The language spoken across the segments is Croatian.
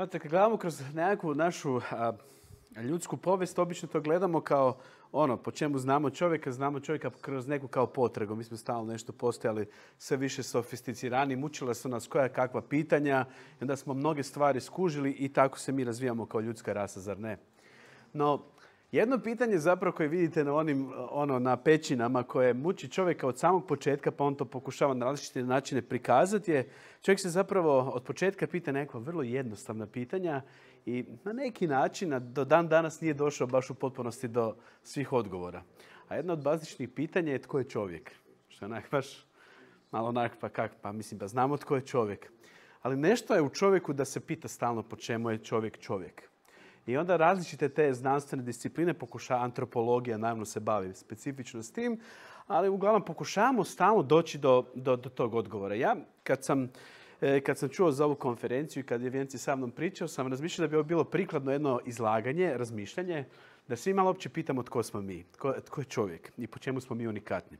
Znate, kad gledamo kroz nekakvu našu ljudsku povijest, obično to gledamo kao ono, po čemu znamo čovjeka, znamo čovjeka kroz neku kao potragu. Mi smo stalno nešto postojali sve više sofisticirani, mučila su nas koja kakva pitanja, onda smo mnoge stvari skužili i tako se mi razvijamo kao ljudska rasa, zar ne? No, jedno pitanje zapravo koje vidite na onim ono na pećinama koje muči čovjeka od samog početka pa on to pokušava na različite načine prikazati je čovjek se zapravo od početka pita nekakva vrlo jednostavna pitanja i na neki način do dan danas nije došao baš u potpunosti do svih odgovora. A jedno od bazičnih pitanja je tko je čovjek. Što je baš malo onak pa kak, pa mislim da pa znamo tko je čovjek. Ali nešto je u čovjeku da se pita stalno po čemu je čovjek čovjek. I onda različite te znanstvene discipline pokuša, antropologija naravno se bavi specifično s tim, ali uglavnom pokušavamo stalno doći do, do, do tog odgovora. Ja kad sam e, kad sam čuo za ovu konferenciju i kad je Vjenci sa mnom pričao, sam razmišljao da bi ovo bilo prikladno jedno izlaganje, razmišljanje, da svi malo uopće pitamo tko smo mi, tko, tko je čovjek i po čemu smo mi unikatni.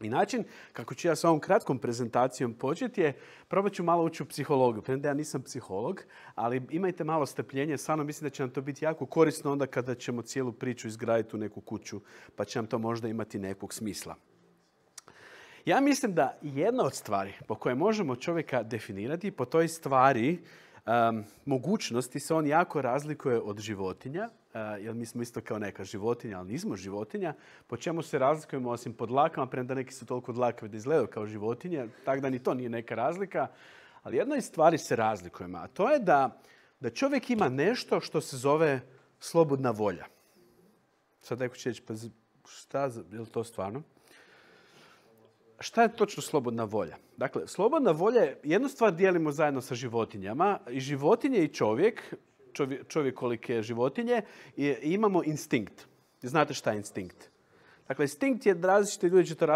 I način kako ću ja s ovom kratkom prezentacijom početi je, probat ću malo ući u psihologiju. Premda ja nisam psiholog, ali imajte malo strpljenje. Stvarno mislim da će nam to biti jako korisno onda kada ćemo cijelu priču izgraditi u neku kuću, pa će nam to možda imati nekog smisla. Ja mislim da jedna od stvari po kojoj možemo čovjeka definirati, po toj stvari mogućnosti se on jako razlikuje od životinja, Eh, jer mi smo isto kao neka životinja, ali nismo životinja, po čemu se razlikujemo osim pod dlakama, premda neki su toliko dlakavi da izgledaju kao životinje, tako da ni to nije neka razlika. Ali jedna iz stvari se razlikujemo, a to je da, da čovjek ima nešto što se zove slobodna volja. Sad neko će reći, pa šta, je to stvarno? Šta je točno slobodna volja? Dakle, slobodna volja je, jednu stvar dijelimo zajedno sa životinjama. I životinje i čovjek čovjek kolike životinje, imamo instinkt. Znate šta je instinkt? Dakle, instinkt je različiti, ljudi će to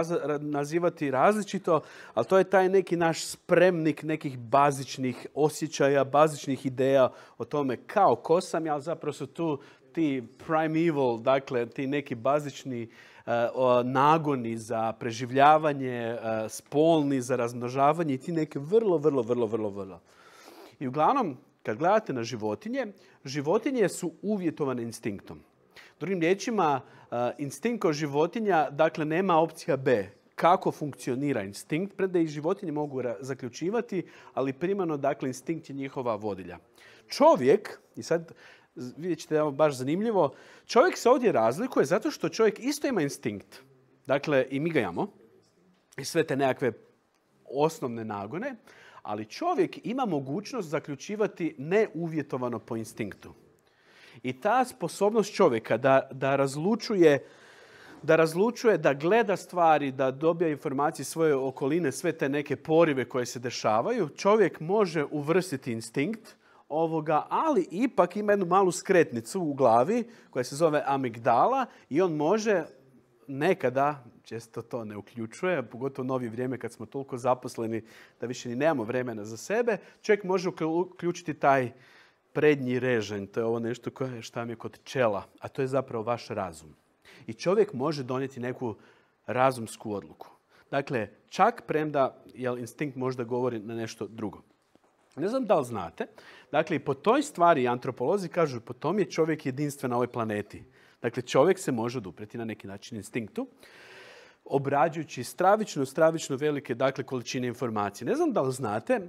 nazivati različito, ali to je taj neki naš spremnik nekih bazičnih osjećaja, bazičnih ideja o tome kao ko sam ja, ali zapravo su tu ti primeval, dakle ti neki bazični e, nagoni za preživljavanje, e, spolni za razmnožavanje i ti neke vrlo, vrlo, vrlo, vrlo, vrlo. I uglavnom, kad gledate na životinje, životinje su uvjetovane instinktom. Drugim riječima, e, instinkt životinja, dakle, nema opcija B. Kako funkcionira instinkt, preda i životinje mogu zaključivati, ali primano dakle, instinkt je njihova vodilja. Čovjek, i sad vidjet ćete da baš zanimljivo, čovjek se ovdje razlikuje zato što čovjek isto ima instinkt. Dakle, i mi ga imamo, i sve te nekakve osnovne nagone, ali čovjek ima mogućnost zaključivati neuvjetovano po instinktu. I ta sposobnost čovjeka da, da razlučuje da razlučuje, da gleda stvari, da dobija informacije svoje okoline, sve te neke porive koje se dešavaju, čovjek može uvrstiti instinkt ovoga, ali ipak ima jednu malu skretnicu u glavi koja se zove amigdala i on može nekada, često to ne uključuje, pogotovo u novi vrijeme kad smo toliko zaposleni da više ni nemamo vremena za sebe, čovjek može uključiti taj prednji režanj. To je ovo nešto koje šta mi je kod čela, a to je zapravo vaš razum. I čovjek može donijeti neku razumsku odluku. Dakle, čak premda jel, instinkt možda govori na nešto drugo. Ne znam da li znate, dakle, po toj stvari antropolozi kažu, po tom je čovjek jedinstven na ovoj planeti. Dakle, čovjek se može odupreti na neki način instinktu obrađujući stravično, stravično velike dakle, količine informacije. Ne znam da li znate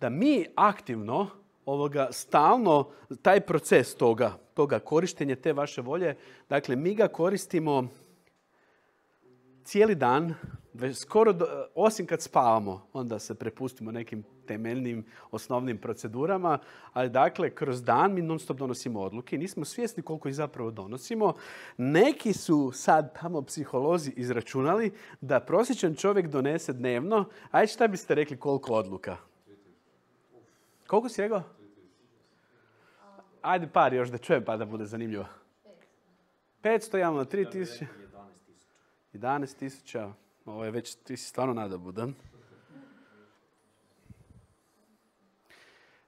da mi aktivno ovoga, stalno taj proces toga, toga korištenja, te vaše volje, dakle mi ga koristimo cijeli dan skoro osim kad spavamo, onda se prepustimo nekim temeljnim osnovnim procedurama, ali dakle kroz dan mi non stop donosimo odluke i nismo svjesni koliko ih zapravo donosimo. Neki su sad tamo psiholozi izračunali da prosječan čovjek donese dnevno, ajde šta biste rekli koliko odluka? Koliko si rekao? Ajde par još da čujem pa da bude zanimljivo. 500 javno, 3000. 11 tisuća. Ovo je već, ti si stvarno nadabudan.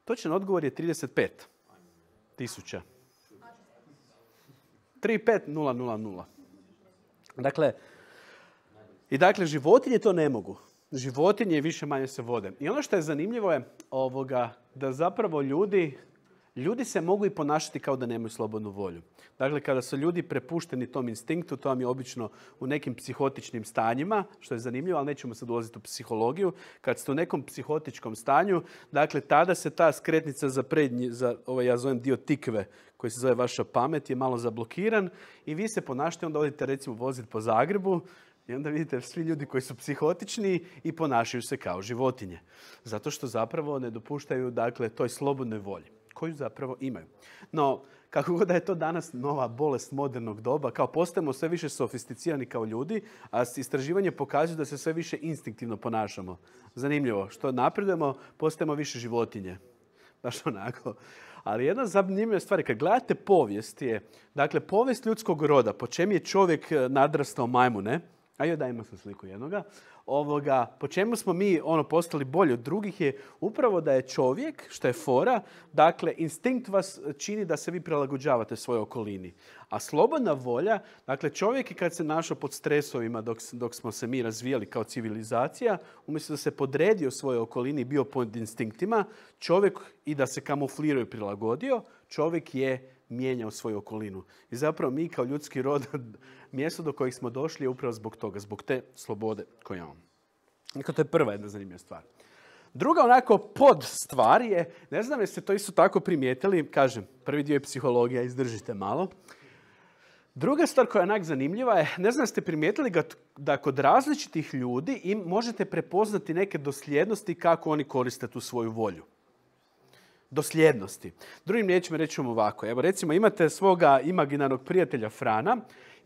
Točan odgovor je 35 tisuća. 35000. Dakle, i dakle, životinje to ne mogu. Životinje više manje se vode. I ono što je zanimljivo je ovoga, da zapravo ljudi ljudi se mogu i ponašati kao da nemaju slobodnu volju. Dakle, kada su ljudi prepušteni tom instinktu, to vam je obično u nekim psihotičnim stanjima, što je zanimljivo, ali nećemo sad ulaziti u psihologiju. Kad ste u nekom psihotičkom stanju, dakle, tada se ta skretnica za prednji, za ovaj, ja zovem dio tikve, koji se zove vaša pamet, je malo zablokiran i vi se ponašate, onda odite recimo voziti po Zagrebu, i onda vidite svi ljudi koji su psihotični i ponašaju se kao životinje. Zato što zapravo ne dopuštaju dakle, toj slobodnoj volji koju zapravo imaju. No, kako god da je to danas nova bolest modernog doba, kao postajemo sve više sofisticirani kao ljudi, a istraživanje pokazuje da se sve više instinktivno ponašamo. Zanimljivo, što napredujemo, postajemo više životinje. Baš onako. Ali jedna zanimljiva stvar je kad gledate povijest je, dakle, povijest ljudskog roda, po čem je čovjek eh, nadrastao majmune, joj dajmo sam sliku jednoga. Ovoga, po čemu smo mi ono postali bolji od drugih je upravo da je čovjek, što je fora, dakle, instinkt vas čini da se vi prilagođavate svojoj okolini. A slobodna volja, dakle, čovjek je kad se našao pod stresovima dok, dok smo se mi razvijali kao civilizacija, umjesto da se podredio svojoj okolini i bio pod instinktima, čovjek i da se kamuflirao i prilagodio, čovjek je mijenjao u svoju okolinu. I zapravo mi kao ljudski rod, mjesto do kojih smo došli je upravo zbog toga, zbog te slobode koje imamo. Dakle, to je prva jedna zanimljiva stvar. Druga onako pod stvar je, ne znam jeste to isto tako primijetili, kažem, prvi dio je psihologija, izdržite malo. Druga stvar koja je onak zanimljiva je, ne znam ste primijetili ga, da kod različitih ljudi im možete prepoznati neke dosljednosti kako oni koriste tu svoju volju dosljednosti. Drugim riječima vam ovako. Evo recimo imate svoga imaginarnog prijatelja Frana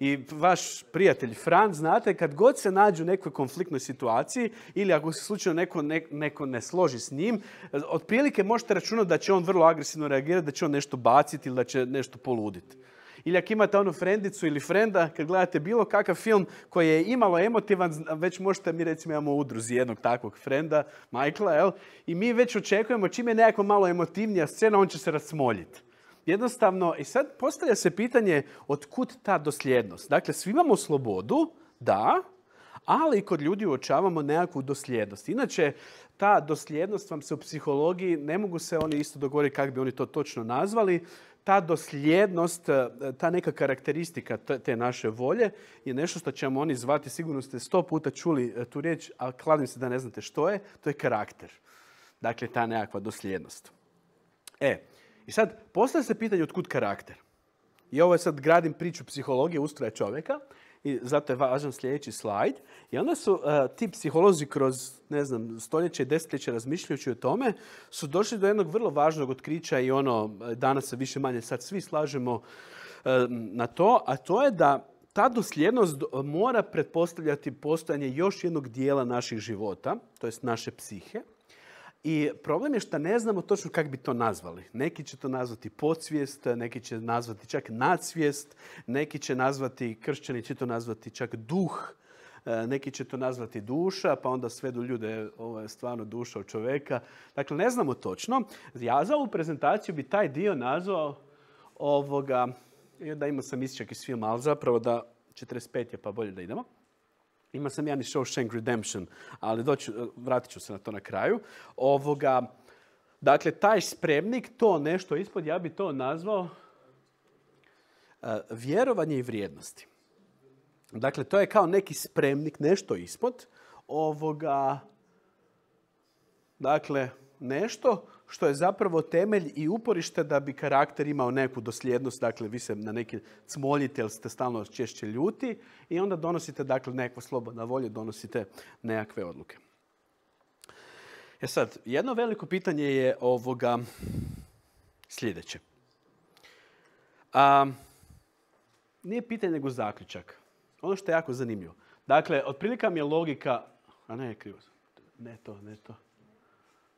i vaš prijatelj Fran, znate, kad god se nađu u nekoj konfliktnoj situaciji ili ako se slučajno neko ne, neko ne složi s njim, otprilike možete računati da će on vrlo agresivno reagirati, da će on nešto baciti ili da će nešto poluditi ili ako imate onu frendicu ili frenda, kad gledate bilo kakav film koji je imalo emotivan, već možete, mi recimo imamo udruzi jednog takvog frenda, Michaela, jel? I mi već očekujemo čim je nekako malo emotivnija scena, on će se rasmoljiti. Jednostavno, i sad postavlja se pitanje otkud ta dosljednost. Dakle, svi imamo slobodu, da, ali i kod ljudi uočavamo nekakvu dosljednost. Inače, ta dosljednost vam se u psihologiji, ne mogu se oni isto dogovoriti kako bi oni to točno nazvali, ta dosljednost, e, ta neka karakteristika te naše volje je nešto što ćemo oni zvati, sigurno ste sto puta čuli e, tu riječ, a kladim se da ne znate što je, to je karakter. Dakle, ta nekakva dosljednost. E, i sad, postavlja se pitanje otkud karakter. I ovo je sad gradim priču psihologije ustroja čovjeka, i zato je važan sljedeći slajd. I onda su e, ti psiholozi kroz ne znam, stoljeće i desetljeće razmišljajući o tome, su došli do jednog vrlo važnog otkrića i ono, e, danas se više manje sad svi slažemo e, na to, a to je da ta dosljednost mora pretpostavljati postojanje još jednog dijela naših života, to jest naše psihe, i problem je što ne znamo točno kako bi to nazvali. Neki će to nazvati podsvijest, neki će nazvati čak nadsvijest, neki će nazvati, kršćani će to nazvati čak duh, e, neki će to nazvati duša, pa onda sve ljude, ovo je stvarno duša od čoveka. Dakle, ne znamo točno. Ja za ovu prezentaciju bi taj dio nazvao ovoga, da imao sam isičak iz filma, ali zapravo da 45 je pa bolje da idemo. Ima sam ja ni Shawshank Redemption, ali vratit ću se na to na kraju. dakle, taj spremnik, to nešto ispod, ja bi to nazvao e, vjerovanje i vrijednosti. Dakle, to je kao neki spremnik, nešto ispod, ovoga, dakle, nešto što je zapravo temelj i uporište da bi karakter imao neku dosljednost, dakle vi se na neki cmoljite ili ste stalno češće ljuti i onda donosite dakle neku slobodna volje donosite nekakve odluke. E sad, jedno veliko pitanje je ovoga sljedeće. nije pitanje nego zaključak. Ono što je jako zanimljivo. Dakle, otprilika mi je logika... A ne, krivo. Ne to, ne to.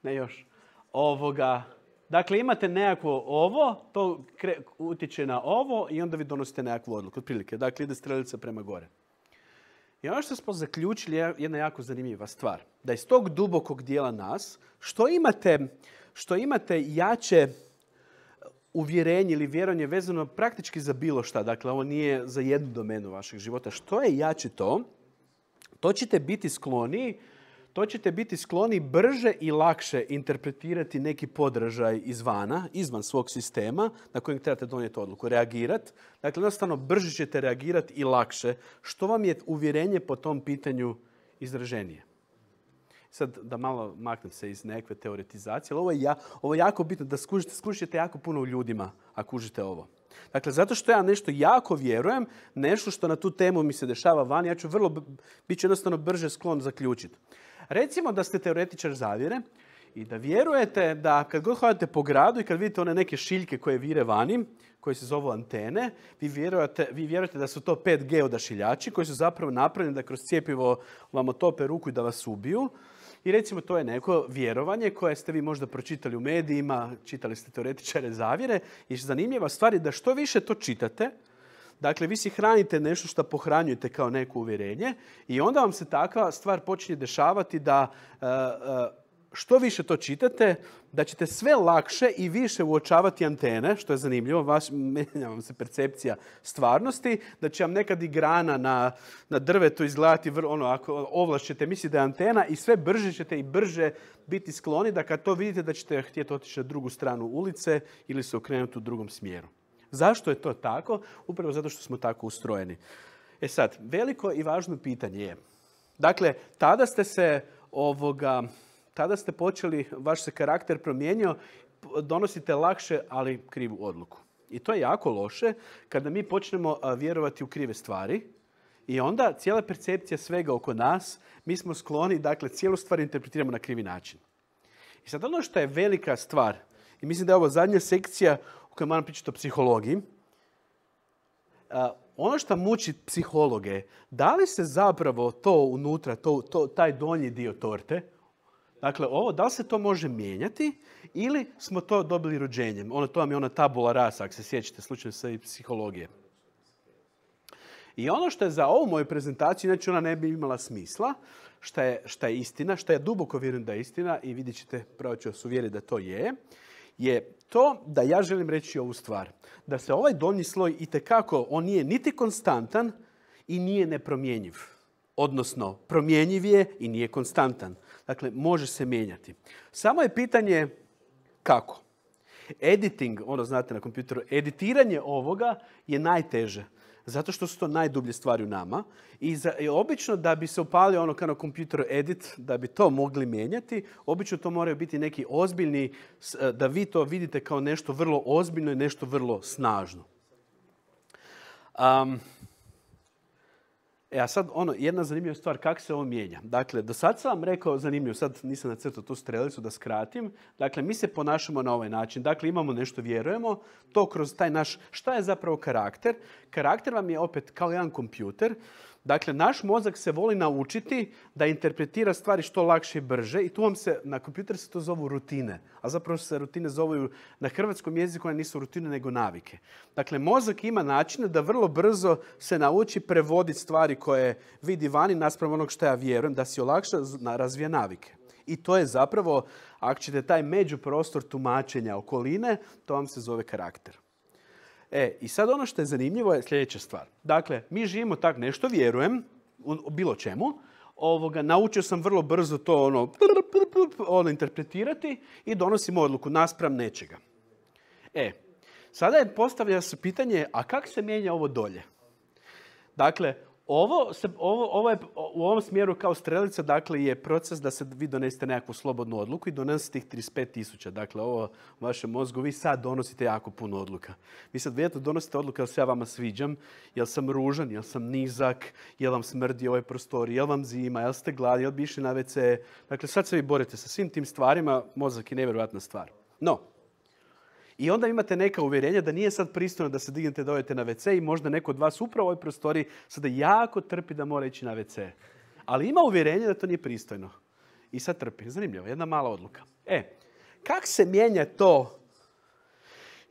Ne još. Ovoga, dakle, imate nekakvo ovo, to utječe na ovo i onda vi donosite nekakvu odluku. Otprilike, dakle, ide strelica prema gore. I ono što smo zaključili je jedna jako zanimljiva stvar. Da iz tog dubokog dijela nas, što imate, što imate jače uvjerenje ili vjerovanje vezano praktički za bilo šta, dakle ovo nije za jednu domenu vašeg života, što je jače to, to ćete biti skloniji to ćete biti skloni brže i lakše interpretirati neki podržaj izvana, izvan svog sistema na kojem trebate donijeti odluku. Reagirati. Dakle, jednostavno brže ćete reagirati i lakše. Što vam je uvjerenje po tom pitanju izraženije? Sad da malo maknem se iz nekve teoretizacije, ali ovo je, ja, ovo je jako bitno da skužite, skužite jako puno u ljudima ako užite ovo. Dakle, zato što ja nešto jako vjerujem, nešto što na tu temu mi se dešava van, ja ću vrlo, bit ću jednostavno brže sklon zaključiti. Recimo da ste teoretičar zavjere i da vjerujete da kad god hodate po gradu i kad vidite one neke šiljke koje vire vani, koje se zovu antene, vi vjerujete, vi vjerujete da su to 5G odašiljači koji su zapravo napravljeni da kroz cijepivo vam otope ruku i da vas ubiju. I recimo to je neko vjerovanje koje ste vi možda pročitali u medijima, čitali ste teoretičare zavjere i zanimljiva stvar je da što više to čitate, Dakle, vi si hranite nešto što pohranjujete kao neko uvjerenje i onda vam se takva stvar počinje dešavati da e, e, što više to čitate, da ćete sve lakše i više uočavati antene, što je zanimljivo, vaš, menja vam se percepcija stvarnosti, da će vam nekad i grana na, na drvetu izgledati, ono, ako ovlašćete, ćete misliti da je antena i sve brže ćete i brže biti skloni da kad to vidite da ćete htjeti otići na drugu stranu ulice ili se okrenuti u drugom smjeru. Zašto je to tako? Upravo zato što smo tako ustrojeni. E sad, veliko i važno pitanje je, dakle, tada ste se ovoga, tada ste počeli, vaš se karakter promijenio, donosite lakše, ali krivu odluku. I to je jako loše kada mi počnemo vjerovati u krive stvari i onda cijela percepcija svega oko nas, mi smo skloni, dakle, cijelu stvar interpretiramo na krivi način. I sad ono što je velika stvar, i mislim da je ovo zadnja sekcija u kojem moram pričati o psihologiji. E, ono što muči psihologe, da li se zapravo to unutra, to, to, taj donji dio torte, dakle ovo, da li se to može mijenjati ili smo to dobili rođenjem? Ono, to vam je ona tabula rasa, ako se sjećate, slučajno sa i psihologije. I ono što je za ovu moju prezentaciju, inače ona ne bi imala smisla, što je, je istina, šta ja duboko vjerujem da je istina i vidjet ćete, pravo ću vas uvjeriti da to je, je to da ja želim reći ovu stvar. Da se ovaj donji sloj i tekako, on nije niti konstantan i nije nepromjenjiv. Odnosno, promjenjiv je i nije konstantan. Dakle, može se mijenjati. Samo je pitanje kako. Editing, ono znate na kompjuteru, editiranje ovoga je najteže. Zato što su to najdublje stvari u nama. I, za, obično da bi se upalio ono kao na edit, da bi to mogli mijenjati, obično to moraju biti neki ozbiljni, e, da vi to vidite kao nešto vrlo ozbiljno i nešto vrlo snažno. Um, E a sad, ono, jedna zanimljiva stvar, kako se ovo mijenja. Dakle, do sad sam vam rekao, zanimljivo, sad nisam nacrtao tu strelicu da skratim. Dakle, mi se ponašamo na ovaj način. Dakle, imamo nešto, vjerujemo, to kroz taj naš, šta je zapravo karakter? Karakter vam je opet kao jedan kompjuter. Dakle, naš mozak se voli naučiti da interpretira stvari što lakše i brže i tu vam se, na kompjuter se to zovu rutine, a zapravo se rutine zovu na hrvatskom jeziku, one nisu rutine nego navike. Dakle, mozak ima načine da vrlo brzo se nauči prevoditi stvari koje vidi vani naspram onog što ja vjerujem, da si olakša razvije navike. I to je zapravo, ako ćete taj međuprostor tumačenja okoline, to vam se zove karakter. E, i sad ono što je zanimljivo je sljedeća stvar. Dakle, mi živimo tak nešto, vjerujem, u bilo čemu. Ovoga, naučio sam vrlo brzo to ono, ono interpretirati i donosimo odluku naspram nečega. E, sada je postavlja se pitanje, a kako se mijenja ovo dolje? Dakle, ovo, se, ovo, ovo je, u ovom smjeru kao strelica dakle, je proces da se vi donesete nekakvu slobodnu odluku i donesete ih 35 tisuća. Dakle, ovo u vašem mozgu vi sad donosite jako puno odluka. Vi sad vjerojatno donosite odluke jel se ja vama sviđam, jel sam ružan, jel sam nizak, jel vam smrdi ovaj prostor, jel vam zima, jel ste gladi, jel bi išli na WC. Dakle, sad se vi borite sa svim tim stvarima, mozak je nevjerojatna stvar. No, i onda imate neka uvjerenja da nije sad pristojno da se dignete da odete na WC i možda neko od vas upravo u ovoj prostoriji sada jako trpi da mora ići na WC. Ali ima uvjerenje da to nije pristojno. I sad trpi. Zanimljivo, jedna mala odluka. E, kak se mijenja to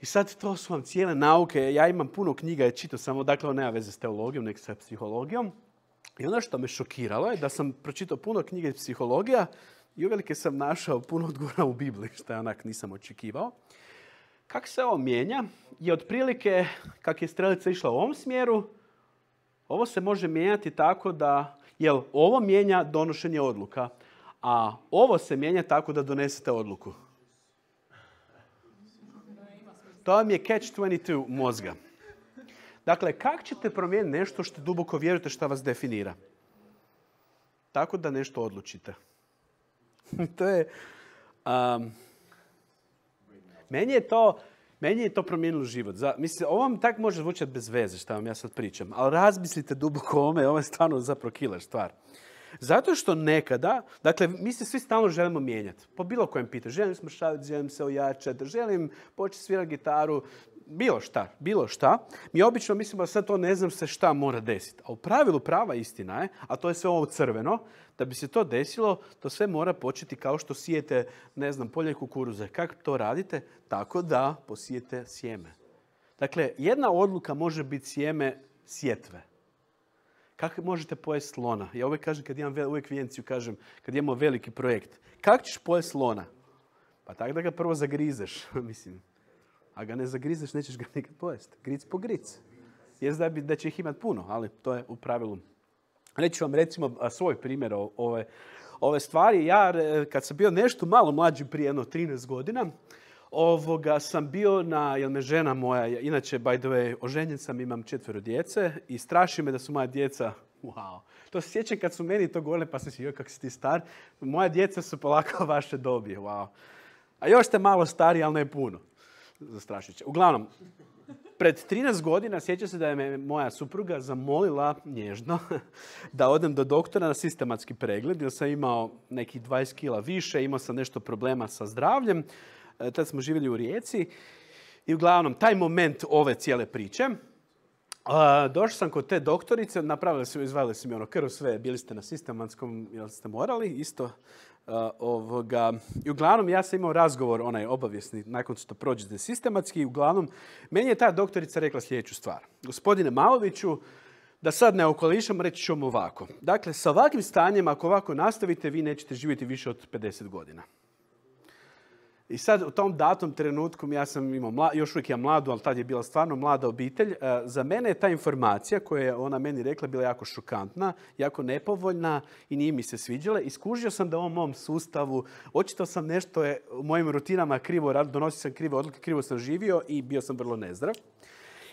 i sad to su vam cijele nauke. Ja imam puno knjiga, je čitao samo, dakle, on nema veze s teologijom, nek sa psihologijom. I ono što me šokiralo je da sam pročitao puno knjige psihologija i uvelike sam našao puno odgovora u Bibliji, što ja onak nisam očekivao. Kako se ovo mijenja je otprilike kak je strelica išla u ovom smjeru, ovo se može mijenjati tako da, jel ovo mijenja donošenje odluka, a ovo se mijenja tako da donesete odluku. To vam je catch 22 mozga. Dakle, kako ćete promijeniti nešto što duboko vjerujete što vas definira? Tako da nešto odlučite. to je... Meni je to, meni je to promijenilo život. Za, mislim, ovo vam tako može zvučati bez veze što vam ja sad pričam, ali razmislite duboko o ovome, ovo je stvarno zapravo stvar. Zato što nekada, dakle, mi se svi stalno želimo mijenjati. Po bilo kojem pitanju. Želim smršaviti, želim se ojačati, želim početi svirati gitaru, bilo šta, bilo šta, mi obično mislimo da sad to ne znam se šta mora desiti. A u pravilu prava istina je, a to je sve ovo crveno, da bi se to desilo, to sve mora početi kao što sijete, ne znam, polje kukuruze. Kako to radite? Tako da posijete sjeme. Dakle, jedna odluka može biti sjeme sjetve. Kako možete pojesti slona? Ja uvijek kažem, kad imam uvijek vijenciju, kažem, kad imamo veliki projekt. Kako ćeš pojesti slona? Pa tako da ga prvo zagrizeš, mislim. A ga ne zagrizeš, nećeš ga nikad pojesti. Gric po gric. Jer da, bi, da će ih imati puno, ali to je u pravilu. Reći vam recimo svoj primjer ove, ove stvari. Ja e, kad sam bio nešto malo mlađi prije jedno 13 godina, ovoga sam bio na, jel me žena moja, inače, by the way, oženjen sam, imam četvero djece i straši me da su moja djeca, wow, to se sjećam kad su meni to govorili, pa sam si, joj, kak si ti star, moja djeca su polako vaše dobije, wow. A još ste malo stari, ali ne puno zastrašujuće Uglavnom, pred 13 godina sjeća se da je me moja supruga zamolila nježno da odem do doktora na sistematski pregled jer sam imao nekih 20 kila više, imao sam nešto problema sa zdravljem. E, tad smo živjeli u Rijeci i uglavnom taj moment ove cijele priče e, došao sam kod te doktorice, napravili su, izvali su mi ono krv, sve, bili ste na sistematskom, jel ste morali, isto i uglavnom ja sam imao razgovor, onaj obavijesni, nakon što prođete sistematski, i uglavnom meni je ta doktorica rekla sljedeću stvar. Gospodine Maloviću, da sad ne okolišam, reći ću vam ovako. Dakle, sa ovakvim stanjem, ako ovako nastavite, vi nećete živjeti više od 50 godina. I sad u tom datom trenutku, ja sam imao, mla, još uvijek ja mladu, ali tad je bila stvarno mlada obitelj, e, za mene je ta informacija koja je ona meni rekla bila jako šokantna, jako nepovoljna i nije mi se sviđala. Iskužio sam da u ovom mom sustavu, očito sam nešto je u mojim rutinama krivo, donosio sam krive odluke, krivo sam živio i bio sam vrlo nezdrav.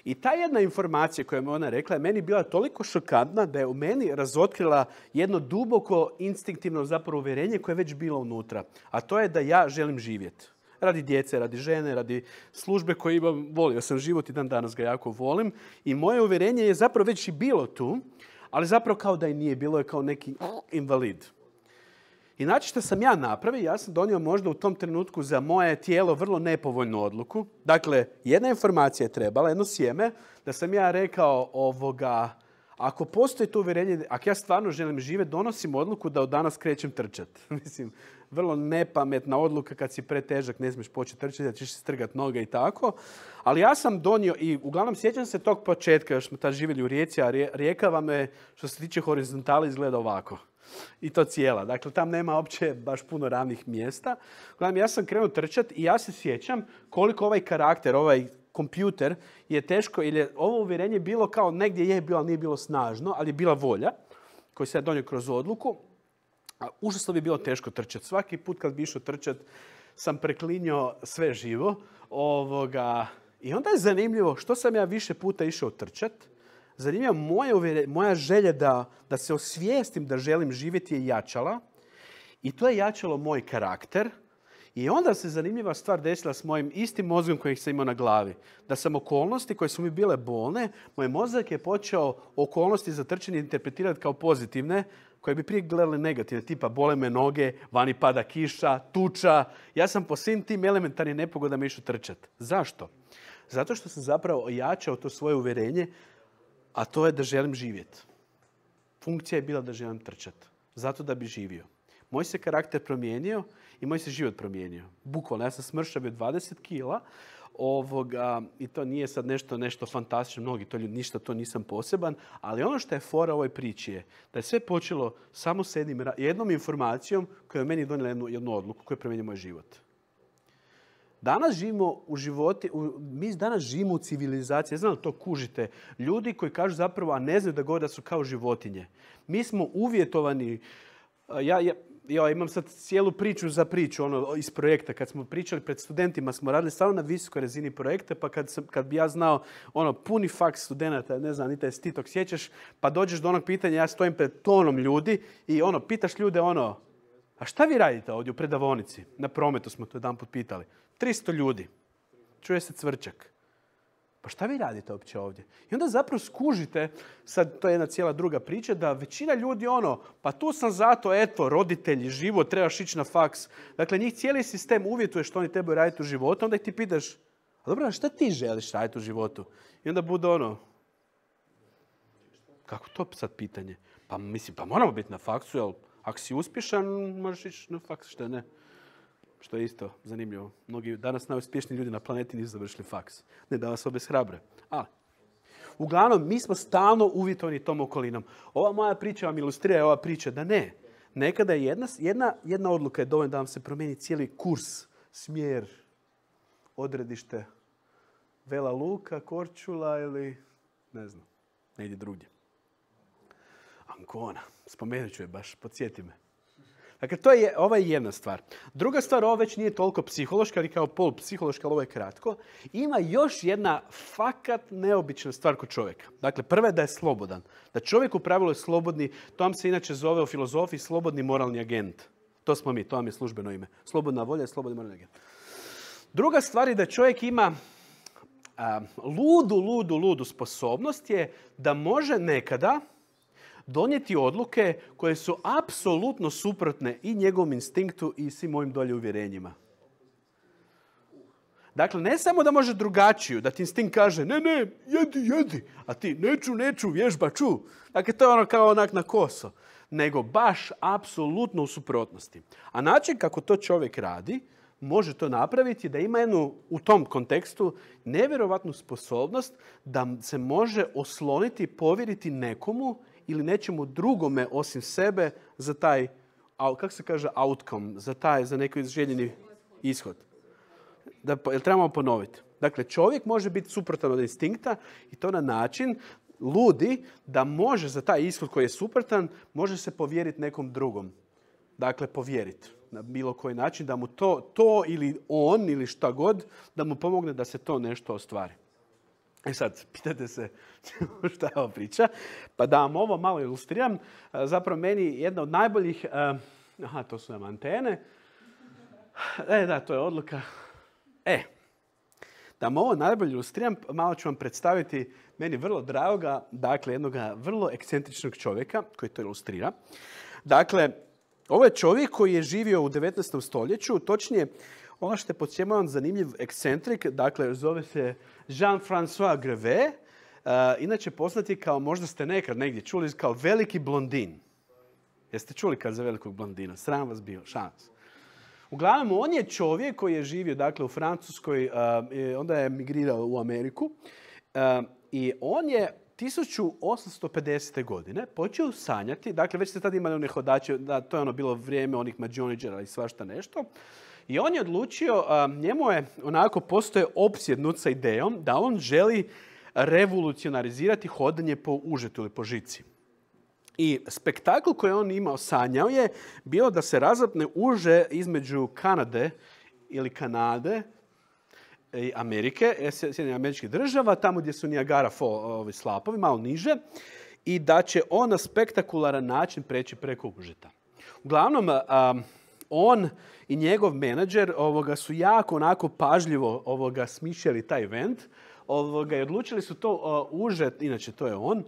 I ta jedna informacija koju mi ona rekla je meni bila toliko šokantna da je u meni razotkrila jedno duboko instinktivno zapravo uvjerenje koje je već bilo unutra. A to je da ja želim živjeti. Radi djece, radi žene, radi službe koje imam. Volio sam život i dan danas ga jako volim. I moje uvjerenje je zapravo već i bilo tu, ali zapravo kao da i nije bilo je kao neki invalid. Inače što sam ja napravio, ja sam donio možda u tom trenutku za moje tijelo vrlo nepovoljnu odluku. Dakle, jedna informacija je trebala, jedno sjeme, da sam ja rekao ovoga, ako postoji to uvjerenje, ako ja stvarno želim živjeti, donosim odluku da od danas krećem trčat. Mislim, vrlo nepametna odluka kad si pretežak, ne smiješ početi trčati, da ćeš strgat noge i tako. Ali ja sam donio i uglavnom sjećam se tog početka, još smo tad živjeli u Rijeci, a Rijeka vam je, što se tiče horizontali, izgleda ovako i to cijela. Dakle, tam nema opće baš puno ravnih mjesta. Uglavnom, ja sam krenuo trčati i ja se sjećam koliko ovaj karakter, ovaj kompjuter je teško, jer je ovo uvjerenje bilo kao negdje je bilo, ali nije bilo snažno, ali je bila volja koju se ja donio kroz odluku. Užasno bi bilo teško trčati. Svaki put kad bi išao trčati sam preklinio sve živo. Ovoga. I onda je zanimljivo što sam ja više puta išao trčati zanimljivo, moja želja da, da se osvijestim da želim živjeti je jačala i to je jačalo moj karakter. I onda se zanimljiva stvar desila s mojim istim mozgom kojeg sam imao na glavi. Da sam okolnosti koje su mi bile bolne, moj mozak je počeo okolnosti trčanje interpretirati kao pozitivne, koje bi prije gledali negativne, tipa bole me noge, vani pada kiša, tuča. Ja sam po svim tim elementarnim nepogodama išao trčati. Zašto? Zato što sam zapravo ojačao to svoje uvjerenje a to je da želim živjeti. Funkcija je bila da želim trčati. Zato da bi živio. Moj se karakter promijenio i moj se život promijenio. Bukvalno, ja sam smršao bio 20 kila ovoga, i to nije sad nešto, nešto fantastično, mnogi to ljudi, ništa to nisam poseban, ali ono što je fora ovoj priči je da je sve počelo samo s jednom informacijom koja je meni donijela jednu, jednu odluku koja je promijenila moj život. Danas živimo u životi, mi danas živimo u civilizaciji. Ja znam to kužite. Ljudi koji kažu zapravo, a ne znaju da govore da su kao životinje. Mi smo uvjetovani, e, ja, ja, imam sad cijelu priču za priču ono, iz projekta. Kad smo pričali pred studentima, smo radili samo na visokoj razini projekta, pa kad, kad bi ja znao ono, puni faks studenta, ne znam, nita je stitok, sjećaš, pa dođeš do onog pitanja, ja stojim pred tonom ljudi i ono, pitaš ljude ono, a šta vi radite ovdje u predavonici? Na prometu smo to jedan put pitali. 300 ljudi. Čuje se cvrčak. Pa šta vi radite uopće ovdje? I onda zapravo skužite, sad to je jedna cijela druga priča, da većina ljudi ono, pa tu sam zato, eto, roditelji, život, trebaš ići na faks. Dakle, njih cijeli sistem uvjetuje što oni trebaju raditi u životu, onda ih ti pitaš, a dobro, šta ti želiš raditi u životu? I onda bude ono, kako to sad pitanje? Pa mislim, pa moramo biti na faksu, jel? Ako si uspješan, možeš ići na faks, što ne? što je isto zanimljivo. Mnogi danas najuspješniji ljudi na planeti nisu završili faks. Ne da vas obeshrabre. Ali, uglavnom, mi smo stalno uvjetovani tom okolinom. Ova moja priča vam ilustrira ova priča da ne. Nekada je jedna, jedna, jedna odluka je dovoljna da vam se promijeni cijeli kurs, smjer, odredište, Vela Luka, Korčula ili ne znam, negdje drugdje. Ankona, spomenut ću je baš, podsjeti me. Dakle, to je, ova jedna stvar. Druga stvar, ovo već nije toliko psihološka, ali kao pol psihološka, ali ovo je kratko. Ima još jedna fakat neobična stvar kod čovjeka. Dakle, prva je da je slobodan. Da čovjek u pravilu je slobodni, to vam se inače zove u filozofiji slobodni moralni agent. To smo mi, to vam je službeno ime. Slobodna volja je slobodni moralni agent. Druga stvar je da čovjek ima ludu, ludu, ludu sposobnost je da može nekada, donijeti odluke koje su apsolutno suprotne i njegovom instinktu i svim mojim dolje uvjerenjima. Dakle, ne samo da može drugačiju, da ti instinkt kaže ne, ne, jedi, jedi, a ti neću, neću, vježba, ču. Dakle, to je ono kao onak na koso. Nego baš apsolutno u suprotnosti. A način kako to čovjek radi, može to napraviti da ima jednu, u tom kontekstu, nevjerovatnu sposobnost da se može osloniti, povjeriti nekomu ili nečemu drugome osim sebe za taj, kako se kaže, outcome, za taj, za neki željeni ishod. Da, pa, jel trebamo ponoviti? Dakle, čovjek može biti suprotan od instinkta i to na način ludi da može za taj ishod koji je suprotan, može se povjeriti nekom drugom. Dakle, povjeriti na bilo koji način, da mu to, to ili on ili šta god, da mu pomogne da se to nešto ostvari. E sad, pitate se šta je ova priča. Pa da vam ovo malo ilustriram. E, zapravo meni jedna od najboljih... E, aha, to su nam antene. E, da, to je odluka. E, da vam ovo najbolje ilustriram, malo ću vam predstaviti meni vrlo dragoga, dakle, jednog vrlo ekscentričnog čovjeka koji to ilustrira. Dakle, ovo je čovjek koji je živio u 19. stoljeću, točnije ono što je pod on zanimljiv ekscentrik, dakle zove se Jean-François Greve, eh, inače poznati kao, možda ste nekad negdje čuli, kao veliki blondin. Jeste čuli kad za velikog blondina? Sram vas bio, šans. Uglavnom, on je čovjek koji je živio dakle, u Francuskoj, eh, onda je emigrirao u Ameriku. Eh, I on je 1850. godine počeo sanjati, dakle već ste tada imali one hodače, da, to je ono bilo vrijeme onih mađoniđera i svašta nešto, i on je odlučio, njemu je onako postoje opsjednut sa idejom da on želi revolucionarizirati hodanje po užetu ili po žici. I spektakl koji je on imao, sanjao je, bilo da se razapne uže između Kanade ili Kanade i Amerike, e, Sjedinja američkih država, tamo gdje su Niagara Falls slapovi, malo niže, i da će on na spektakularan način preći preko užeta. Uglavnom, on i njegov menadžer ovoga, su jako onako pažljivo ovoga, smišljali taj event ovoga, i odlučili su to uže, inače to je on,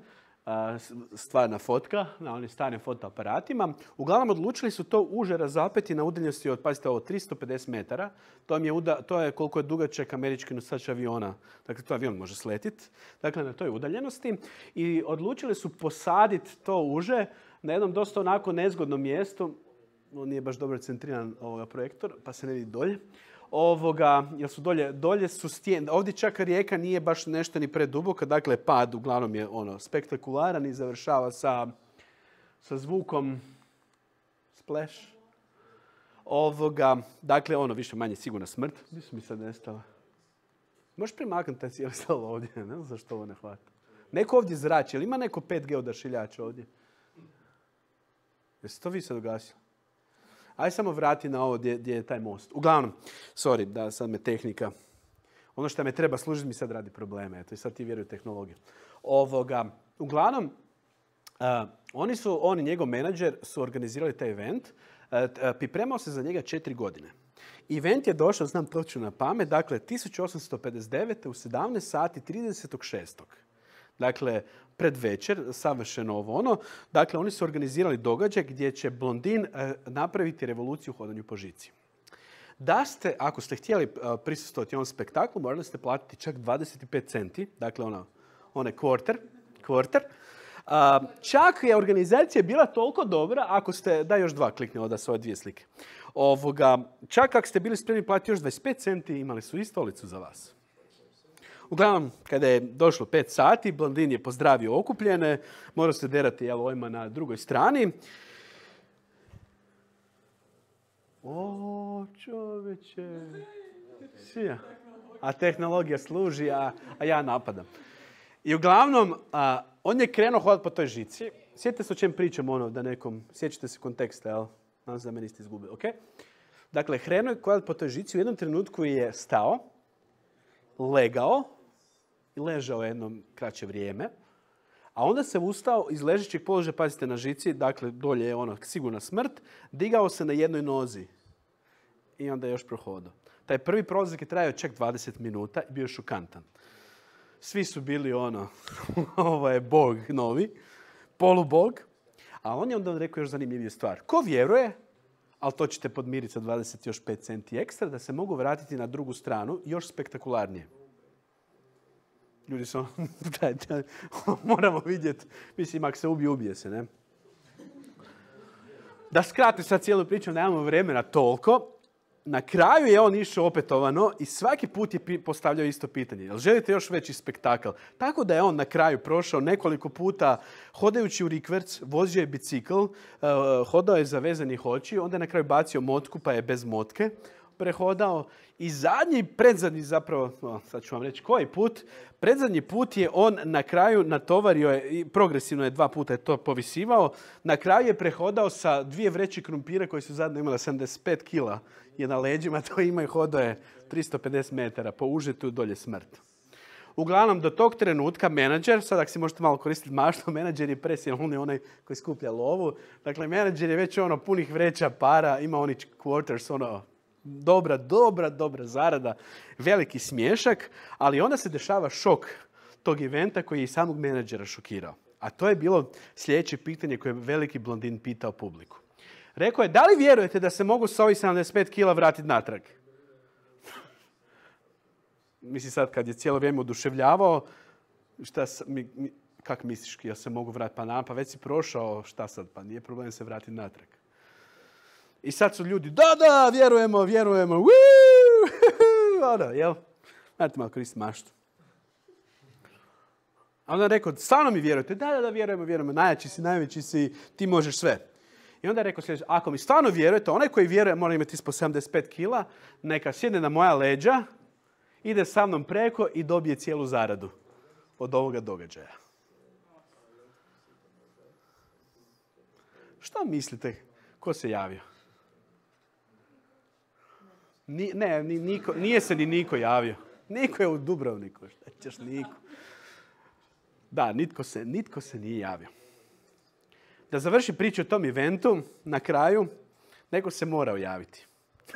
stvarna fotka na onim starim fotoaparatima. Uglavnom, odlučili su to uže razapeti na udaljenosti od, pazite ovo, 350 metara. To, je, to je koliko je dugačak američki nosač aviona. Dakle, to avion može sletiti. Dakle, na toj udaljenosti. I odlučili su posaditi to uže na jednom dosta onako nezgodnom mjestu on nije baš dobro centriran ovoga projektor, pa se ne vidi dolje. Ovoga, jel su dolje, dolje su stijen, ovdje čak rijeka nije baš nešto ni preduboka, dakle pad uglavnom je ono spektakularan i završava sa, sa zvukom splash. Ovoga, dakle ono više manje sigurna smrt. Gdje su mi sad nestala? Možeš primaknuti taj cijeli stalo ovdje, ne znam zašto ovo ne hvata. Neko ovdje zrači, jel ima neko 5G odašiljač ovdje? Jeste to vi sad ugasili? Aj samo vrati na ovo gdje, gdje je taj most. Uglavnom, sorry, da sad me tehnika ono što me treba služiti mi sad radi probleme. Eto, i sad ti vjeruju tehnologiju. Ovoga, uglavnom, uh, oni su, on i njegov menadžer su organizirali taj event. Uh, pripremao se za njega četiri godine. Event je došao, znam točno na pamet, dakle 1859. u 17 sati Dakle, pred savršeno ovo ono. Dakle, oni su organizirali događaj gdje će blondin e, napraviti revoluciju u hodanju po žici. Da ste, ako ste htjeli e, prisustovati ovom spektaklu, morali ste platiti čak 25 centi, dakle ona, one quarter, e, Čak je organizacija bila toliko dobra, ako ste, da još dva klikne da su ove dvije slike. Ovoga, čak ako ste bili spremni platiti još 25 centi, imali su istolicu stolicu za vas. Uglavnom, kada je došlo pet sati, Blandin je pozdravio okupljene, morao se derati jel, ojma na drugoj strani. O, čoveče, sija. A tehnologija služi, a, ja napadam. I uglavnom, a, on je krenuo hodati po toj žici. Sjetite se o čem pričam ono da nekom, sjećate se konteksta, jel? Nadam se da me niste izgubili, ok? Dakle, krenuo je hodati po toj žici, u jednom trenutku je stao, legao i ležao jedno kraće vrijeme. A onda se ustao iz ležećeg položaja, pazite na žici, dakle dolje je ono sigurna smrt, digao se na jednoj nozi i onda je još prohodao. Taj prvi prolazak je trajao čak 20 minuta i bio je šukantan. Svi su bili ono, ovo je bog novi, polubog. A on je onda rekao još zanimljiviju stvar. Ko vjeruje, ali to ćete podmiriti sa 25 centi ekstra, da se mogu vratiti na drugu stranu, još spektakularnije. Ljudi su, moramo vidjeti. Mislim, ako se ubije, ubije se, ne? Da skratim sad cijelu priču, nemamo vremena toliko. Na kraju je on išao opetovano i svaki put je postavljao isto pitanje. Jel želite još veći spektakl? Tako da je on na kraju prošao nekoliko puta hodajući u rikverc, vozio je bicikl, eh, hodao je zavezanih oči, onda je na kraju bacio motku pa je bez motke prehodao i zadnji, predzadnji zapravo, sad ću vam reći koji put, predzadnji put je on na kraju natovario, je, progresivno je dva puta je to povisivao, na kraju je prehodao sa dvije vreće krumpira koje su zadnje sedamdeset 75 kila je na leđima, to ima i hodo je 350 metara, po užetu dolje smrt. Uglavnom, do tog trenutka menadžer, sad ako si možete malo koristiti mašno, menadžer je presijel, on je onaj koji skuplja lovu. Dakle, menadžer je već ono punih vreća para, ima oni quarters, ono dobra, dobra, dobra zarada, veliki smješak, ali onda se dešava šok tog eventa koji je i samog menadžera šokirao. A to je bilo sljedeće pitanje koje je veliki blondin pitao publiku. Rekao je, da li vjerujete da se mogu sa ovih 75 kila vratiti natrag? Mislim sad kad je cijelo vrijeme oduševljavao, šta kak misliš, ja se mogu vratiti pa nam, pa već si prošao, šta sad, pa nije problem se vratiti natrag. I sad su ljudi, da, da, vjerujemo, vjerujemo, ono, jel? Znate malo maštu. A onda je rekao, stvarno mi vjerujete? Da, da, da, vjerujemo, vjerujemo, najjači si, najveći si, ti možeš sve. I onda je rekao sljedeće, ako mi stvarno vjerujete, onaj koji vjeruje mora imati ispod 75 kila, neka sjedne na moja leđa, ide sa mnom preko i dobije cijelu zaradu od ovoga događaja. Šta mislite? Ko se javio? ne, nije se ni Niko javio. Niko je u Dubrovniku. Šta ćeš Niko? Da, nitko se, nije javio. Da završi priču o tom eventu, na kraju, neko se mora javiti.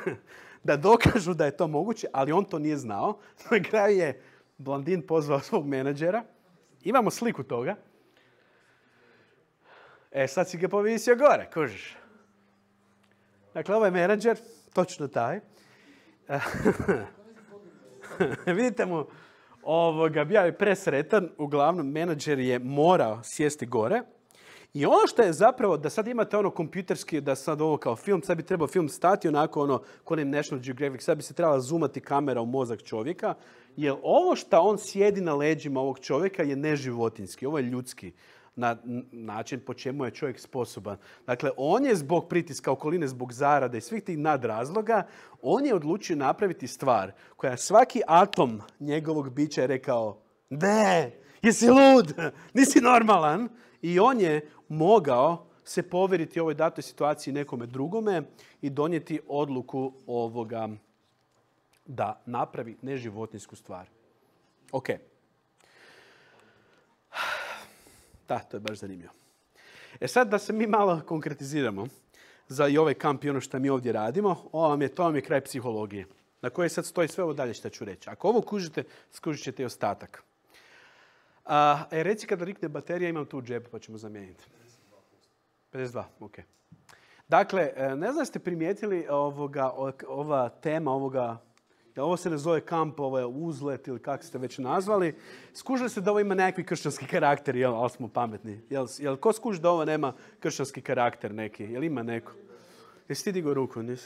da dokažu da je to moguće, ali on to nije znao. Na kraju je blondin pozvao svog menadžera. Imamo sliku toga. E, sad si ga povisio gore, kužiš. Dakle, ovaj menadžer, točno taj, Vidite mu, ovoga, bio je presretan, uglavnom menadžer je morao sjesti gore. I ono što je zapravo, da sad imate ono kompjuterski, da sad ovo kao film, sad bi trebao film stati onako ono, kod National Geographic, sad bi se trebala zoomati kamera u mozak čovjeka, jer ovo što on sjedi na leđima ovog čovjeka je neživotinski, ovo je ljudski na način po čemu je čovjek sposoban. Dakle, on je zbog pritiska okoline, zbog zarade i svih tih nadrazloga, on je odlučio napraviti stvar koja svaki atom njegovog bića je rekao ne, jesi lud, nisi normalan. I on je mogao se povjeriti ovoj datoj situaciji nekome drugome i donijeti odluku ovoga da napravi neživotinsku stvar. Ok. Da, to je baš zanimljivo. E sad da se mi malo konkretiziramo za i ovaj kamp i ono što mi ovdje radimo, ovo je, to vam je kraj psihologije, na kojoj sad stoji sve ovo dalje što ću reći. Ako ovo kužite, skužit ćete i ostatak. A, e, reci kada rikne baterija, imam tu u džepu pa ćemo zamijeniti. 52, ok. Dakle, e, ne znam ste primijetili ovoga, ova tema ovoga ovo se ne zove kamp, ovo je uzlet ili kako ste već nazvali. Skužili ste da ovo ima nekakvi kršćanski karakter, jel, ali smo pametni. Jel, jel ko skuži da ovo nema kršćanski karakter neki? Jel ima neko? Jesi ti digao ruku? Ne,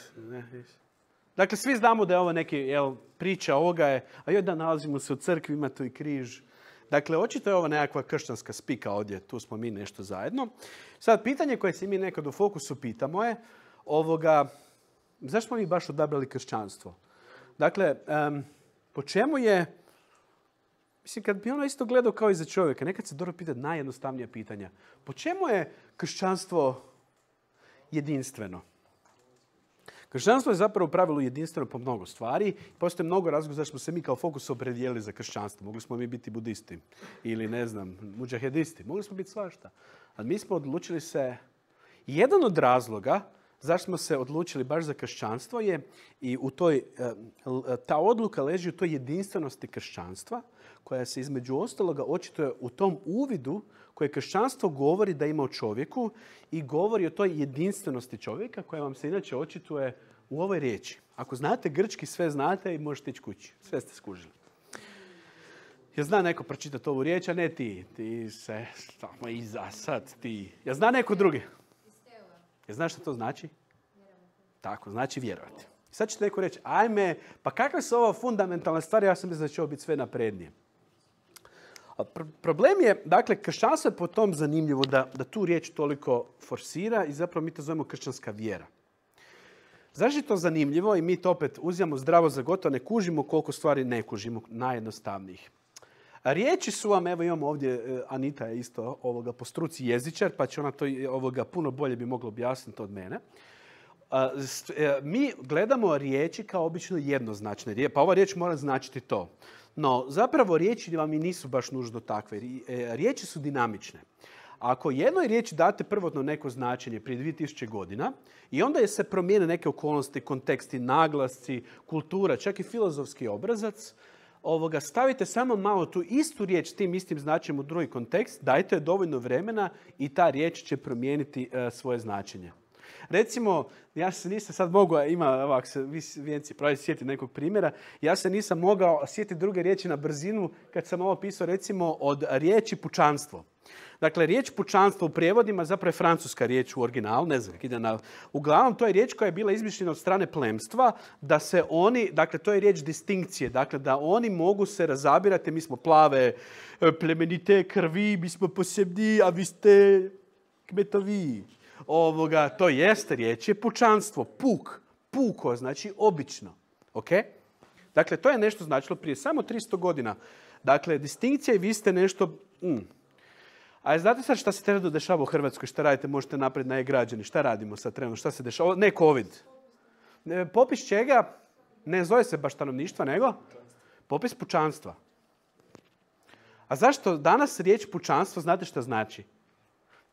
Dakle, svi znamo da je ovo neki, jel, priča ovoga je, a joj da nalazimo se u crkvi, ima tu i križ. Dakle, očito je ovo nekakva kršćanska spika ovdje, tu smo mi nešto zajedno. Sad, pitanje koje se mi nekad u fokusu pitamo je, ovoga, zašto smo mi baš odabrali kršćanstvo? Dakle, um, po čemu je, mislim, kad bi ono isto gledao kao i za čovjeka, nekad se dobro pita najjednostavnija pitanja. Po čemu je kršćanstvo jedinstveno? Kršćanstvo je zapravo u pravilu jedinstveno po mnogo stvari. Postoje mnogo razloga zašto smo se mi kao fokus opredijelili za kršćanstvo. Mogli smo mi biti budisti ili ne znam, muđahedisti. Mogli smo biti svašta. Ali mi smo odlučili se... Jedan od razloga Zašto smo se odlučili baš za kršćanstvo je i u toj, e, e, ta odluka leži u toj jedinstvenosti kršćanstva koja se između ostaloga očituje u tom uvidu koje kršćanstvo govori da ima o čovjeku i govori o toj jedinstvenosti čovjeka koja vam se inače očituje u ovoj riječi. Ako znate grčki, sve znate i možete ići kući. Sve ste skužili. Ja zna neko pročitati ovu riječ, a ne ti. Ti se samo iza sad ti. Ja zna neko drugi. Jer znaš što to znači? Tako, znači vjerovati. Sad ćete neko reći, ajme, pa kakve su ovo fundamentalne stvari, ja sam mislio da će ovo biti sve naprednije. Problem je, dakle, kršćanstvo je po tom zanimljivo da, da tu riječ toliko forsira i zapravo mi to zovemo kršćanska vjera. Zašto je to zanimljivo i mi to opet uzimamo zdravo za gotovo, ne kužimo koliko stvari ne kužimo, najjednostavnijih. Riječi su vam, evo imamo ovdje, e, Anita je isto ovoga, po struci jezičar, pa će ona to ovoga, puno bolje bi mogla objasniti od mene. E, mi gledamo riječi kao obično jednoznačne riječi, pa ova riječ mora značiti to. No, zapravo riječi vam i nisu baš nužno takve. E, riječi su dinamične. Ako jednoj riječi date prvotno neko značenje prije 2000 godina i onda je se promijene neke okolnosti, konteksti, naglasci, kultura, čak i filozofski obrazac, ovoga, stavite samo malo tu istu riječ tim istim značenjem u drugi kontekst, dajte joj dovoljno vremena i ta riječ će promijeniti e, svoje značenje. Recimo, ja se nisam sad mogao, ima ovak se, vi vijenci pravi sjeti nekog primjera, ja se nisam mogao sjetiti druge riječi na brzinu kad sam ovo pisao recimo od riječi pučanstvo. Dakle, riječ pučanstvo u prijevodima zapravo je francuska riječ u originalu, ne znam, na... Uglavnom, to je riječ koja je bila izmišljena od strane plemstva, da se oni, dakle, to je riječ distinkcije, dakle, da oni mogu se razabirati, mi smo plave, e, plemenite krvi, mi smo posebni, a vi ste kmetovi. Ovoga, to jeste riječ je pučanstvo, puk, puko, znači obično. Ok? Dakle, to je nešto značilo prije samo 300 godina. Dakle, distinkcija i vi ste nešto... Mm, a znate sad šta se trenutno dešava u Hrvatskoj, šta radite, možete napred na e-građani, šta radimo sad trenutno, šta se dešava, ne COVID. E, popis čega, ne zove se baš stanovništva, nego popis pučanstva. A zašto danas riječ pučanstvo, znate šta znači?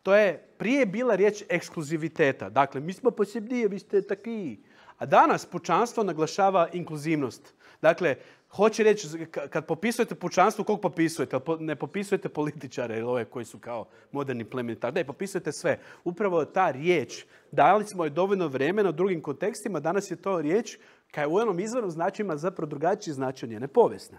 To je prije bila riječ ekskluziviteta. Dakle, mi smo posebni, vi ste takvi. A danas pučanstvo naglašava inkluzivnost. Dakle, Hoće reći, kad popisujete pučanstvo, kog popisujete? Ne popisujete političare ili ove koji su kao moderni plemenitari. Ne, popisujete sve. Upravo ta riječ, dali smo je dovoljno vremena u drugim kontekstima, danas je to riječ koja u jednom izvornom značaju ima zapravo drugačiji značaj njene povijesne.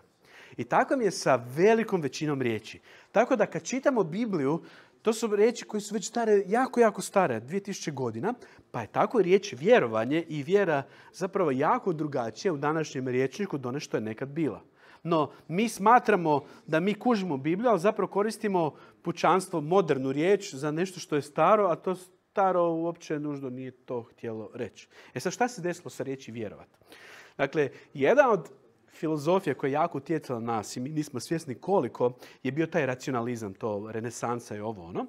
I tako mi je sa velikom većinom riječi. Tako da kad čitamo Bibliju, to su riječi koje su već stare, jako, jako stare, 2000 godina. Pa je tako riječ vjerovanje i vjera zapravo jako drugačija u današnjem riječniku od one što je nekad bila. No, mi smatramo da mi kužimo Bibliju, ali zapravo koristimo pučanstvo, modernu riječ za nešto što je staro, a to staro uopće nužno nije to htjelo reći. E sad, šta se desilo sa riječi vjerovat? Dakle, jedan od filozofija koja je jako utjecala na nas i mi nismo svjesni koliko je bio taj racionalizam, to renesansa i ovo ono,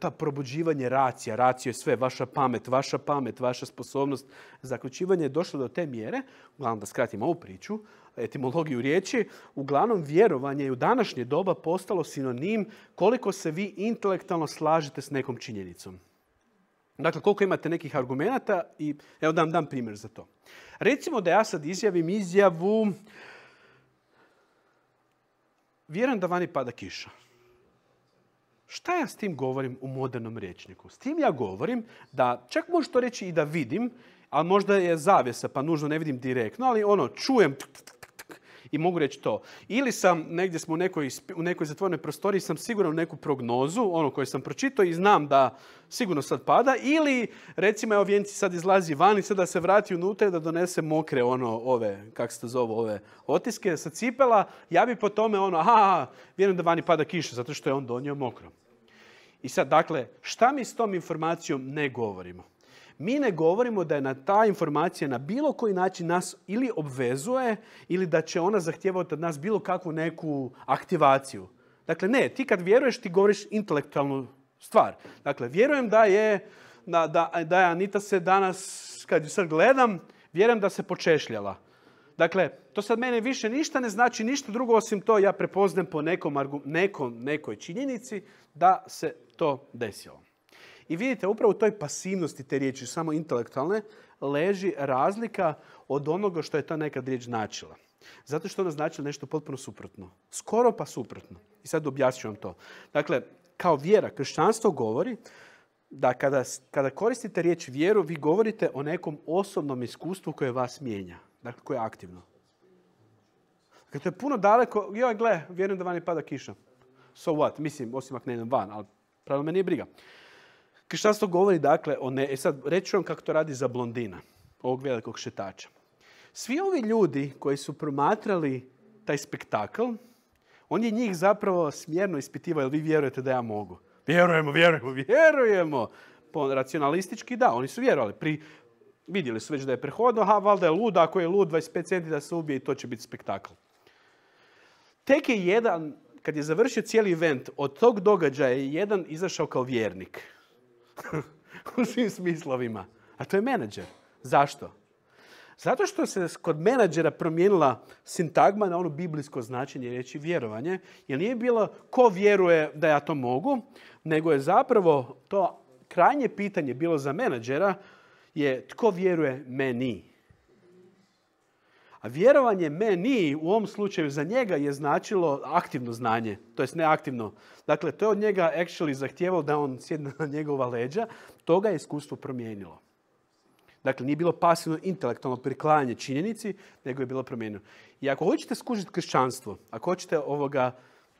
ta probuđivanje racija, racio je sve, vaša pamet, vaša pamet, vaša sposobnost, zaključivanje je došlo do te mjere, uglavnom da skratim ovu priču, etimologiju riječi, uglavnom vjerovanje je u današnje doba postalo sinonim koliko se vi intelektualno slažete s nekom činjenicom. Dakle, koliko imate nekih argumenata i evo da vam dam primjer za to. Recimo da ja sad izjavim izjavu vjerujem da vani pada kiša. Šta ja s tim govorim u modernom rječniku? S tim ja govorim da čak možeš to reći i da vidim, ali možda je zavjesa pa nužno ne vidim direktno, ali ono čujem, i mogu reći to. Ili sam negdje smo u nekoj, u nekoj zatvorenoj prostoriji sam siguran u neku prognozu, ono koje sam pročitao i znam da sigurno sad pada. Ili recimo evo Vjenci sad izlazi van i sad da se vrati unutra i da donese mokre ono ove, kak se to zove, ove otiske sa cipela. Ja bi po tome ono, aha, vjerujem da vani pada kiša zato što je on donio mokro. I sad, dakle, šta mi s tom informacijom ne govorimo? Mi ne govorimo da je na ta informacija na bilo koji način nas ili obvezuje ili da će ona zahtijevati od nas bilo kakvu neku aktivaciju. Dakle, ne, ti kad vjeruješ, ti govoriš intelektualnu stvar. Dakle, vjerujem da je, da, da, da Anita se danas, kad ju sad gledam, vjerujem da se počešljala. Dakle, to sad mene više ništa ne znači ništa drugo osim to ja prepoznem po nekom, nekom, nekoj činjenici da se to desilo. I vidite, upravo u toj pasivnosti te riječi, samo intelektualne, leži razlika od onoga što je ta nekad riječ značila. Zato što ona značila nešto potpuno suprotno. Skoro pa suprotno. I sad objasnit vam to. Dakle, kao vjera, kršćanstvo govori da kada, koristite riječ vjeru, vi govorite o nekom osobnom iskustvu koje vas mijenja. Dakle, koje je aktivno. Dakle, to je puno daleko. Joj, gle, vjerujem da vani pada kiša. So what? Mislim, osim ako ne idem van, ali pravno me nije briga to govori dakle o ne... E sad, ću vam kako to radi za blondina, ovog velikog šetača. Svi ovi ljudi koji su promatrali taj spektakl, on je njih zapravo smjerno ispitivao, jel vi vjerujete da ja mogu? Vjerujemo, vjerujemo, vjerujemo. Po racionalistički da, oni su vjerovali. Pri, vidjeli su već da je prehodno, aha, valjda je lud, ako je lud 25 centi da se ubije i to će biti spektakl. Tek je jedan, kad je završio cijeli event, od tog događaja je jedan izašao kao vjernik. u svim smislovima. A to je menadžer. Zašto? Zato što se kod menadžera promijenila sintagma na ono biblijsko značenje riječi vjerovanje, jer nije bilo ko vjeruje da ja to mogu, nego je zapravo to krajnje pitanje bilo za menadžera je tko vjeruje meni. A vjerovanje meni u ovom slučaju za njega je značilo aktivno znanje, to jest neaktivno. Dakle, to je od njega actually zahtijevao da on sjedne na njegova leđa. To ga je iskustvo promijenilo. Dakle, nije bilo pasivno intelektualno priklanjanje činjenici, nego je bilo promijenilo. I ako hoćete skužiti kršćanstvo, ako hoćete ovoga,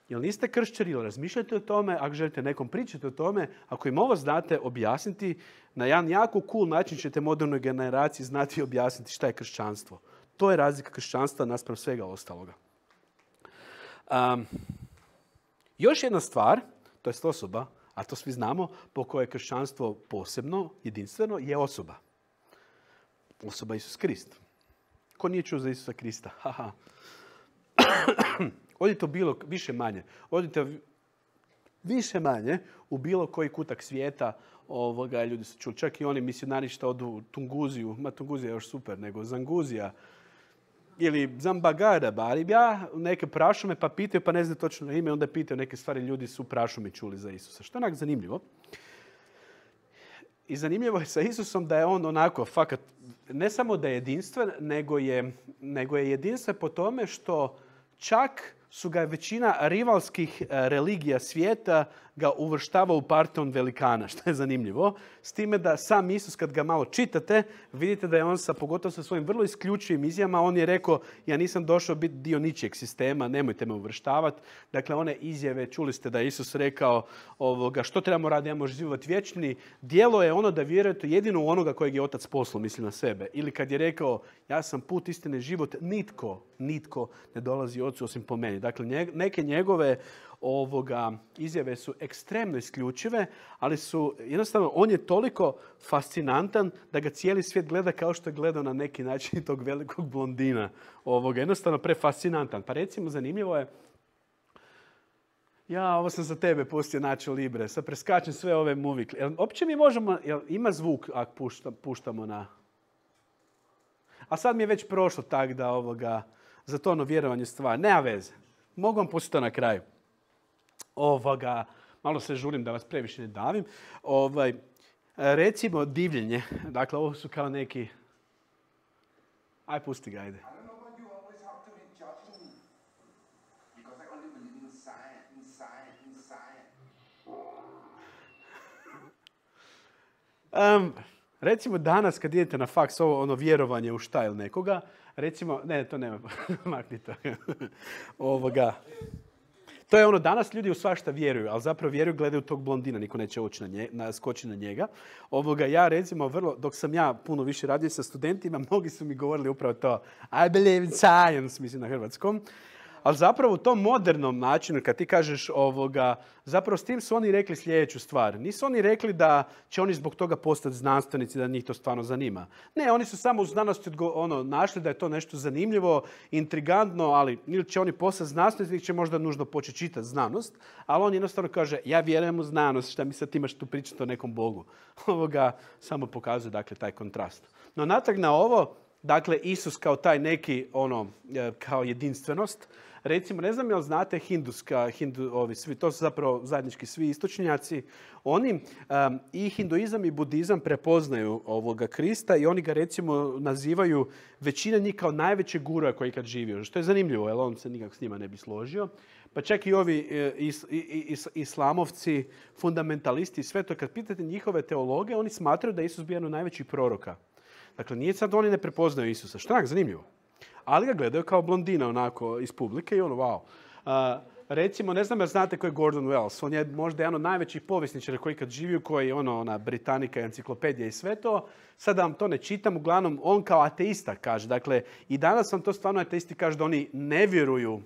jel niste kršćani, ili razmišljate o tome, ako želite nekom pričati o tome, ako im ovo znate objasniti, na jedan jako cool način ćete modernoj generaciji znati objasniti šta je kršćanstvo. To je razlika kršćanstva naspram svega ostaloga. još jedna stvar, to je osoba, a to svi znamo, po kojoj je kršćanstvo posebno, jedinstveno, je osoba. Osoba Isus Krist. Ko nije čuo za Isusa Krista? Haha. Odite bilo, više manje. Odite više manje u bilo koji kutak svijeta ovoga ljudi su čuli. Čak i oni misionari što odu u Tunguziju, ma Tunguzija je još super, nego Zanguzija, ili znam bagara barib ja, neke prašume pa pitaju pa ne znam točno ime, onda pitaju neke stvari, ljudi su prašumi čuli za Isusa. Što je onak zanimljivo. I zanimljivo je sa Isusom da je on onako, fakat, ne samo da je jedinstven, nego je, nego je jedinstven po tome što čak su ga većina rivalskih eh, religija svijeta ga uvrštava u parton velikana, što je zanimljivo. S time da sam Isus, kad ga malo čitate, vidite da je on, sa, pogotovo sa svojim vrlo isključivim izjavama, on je rekao, ja nisam došao biti dio ničijeg sistema, nemojte me uvrštavati. Dakle, one izjave, čuli ste da je Isus rekao ovoga, što trebamo raditi, ja možemo živjeti vječni. Dijelo je ono da vjerujete jedino u onoga kojeg je otac poslao, mislim na sebe. Ili kad je rekao, ja sam put istine život, nitko, nitko ne dolazi ocu osim po meni. Dakle, neke njegove ovoga izjave su ekstremno isključive, ali su jednostavno on je toliko fascinantan da ga cijeli svijet gleda kao što je gledao na neki način tog velikog blondina. Ovoga. Jednostavno prefascinantan. Pa recimo zanimljivo je ja, ovo sam za tebe pustio Nacho Libre, sad preskačem sve ove movie. Jel, opće mi možemo, jel, ima zvuk ako pušta, puštamo na... A sad mi je već prošlo tak da ovoga, za to ono vjerovanje stvar. Nema veze. Mogu vam pustiti na kraju ovoga, malo se žurim da vas previše ne davim, ovaj, recimo divljenje, dakle ovo su kao neki, aj pusti ga, ajde. Um, recimo danas kad idete na faks ovo ono vjerovanje u šta ili nekoga, recimo, ne, to nema, makni to, ovoga, to je ono, danas ljudi u svašta vjeruju, ali zapravo vjeruju gledaju tog blondina, niko neće oći na, nje, na skoči na njega. Ovoga, ja recimo, vrlo, dok sam ja puno više radio sa studentima, mnogi su mi govorili upravo to, I believe in science, mislim na hrvatskom ali zapravo u tom modernom načinu, kad ti kažeš ovoga, zapravo s tim su oni rekli sljedeću stvar. Nisu oni rekli da će oni zbog toga postati znanstvenici, da njih to stvarno zanima. Ne, oni su samo u znanosti ono, našli da je to nešto zanimljivo, intrigantno, ali ili će oni postati znanstvenici, ili će možda nužno početi čitati znanost, ali on jednostavno kaže, ja vjerujem u znanost, šta mi sad imaš tu pričati o nekom Bogu. Ovoga samo pokazuje dakle, taj kontrast. No natrag na ovo, dakle, Isus kao taj neki, ono, e, kao jedinstvenost, Recimo, ne znam jel znate hinduska, hindu, ovi, svi, to su zapravo zajednički svi istočnjaci, oni um, i hinduizam i budizam prepoznaju ovoga Krista i oni ga recimo nazivaju većina njih kao najvećeg gura koji je kad živio. Što je zanimljivo, jer on se nikak s njima ne bi složio. Pa čak i ovi e, is, is, islamovci, fundamentalisti i sve to, kad pitate njihove teologe, oni smatraju da je Isus bio jedan najvećih proroka. Dakle, nije sad oni ne prepoznaju Isusa. Što je zanimljivo? ali ga gledaju kao blondina onako iz publike i ono wow. Uh, recimo, ne znam jer znate ko je Gordon Wells. On je možda jedan od najvećih povjesničara koji kad živio, koji je ono, ona Britanika, enciklopedija i sve to. Sada vam to ne čitam, uglavnom on kao ateista kaže. Dakle, i danas vam to stvarno ateisti kažu da oni ne vjeruju,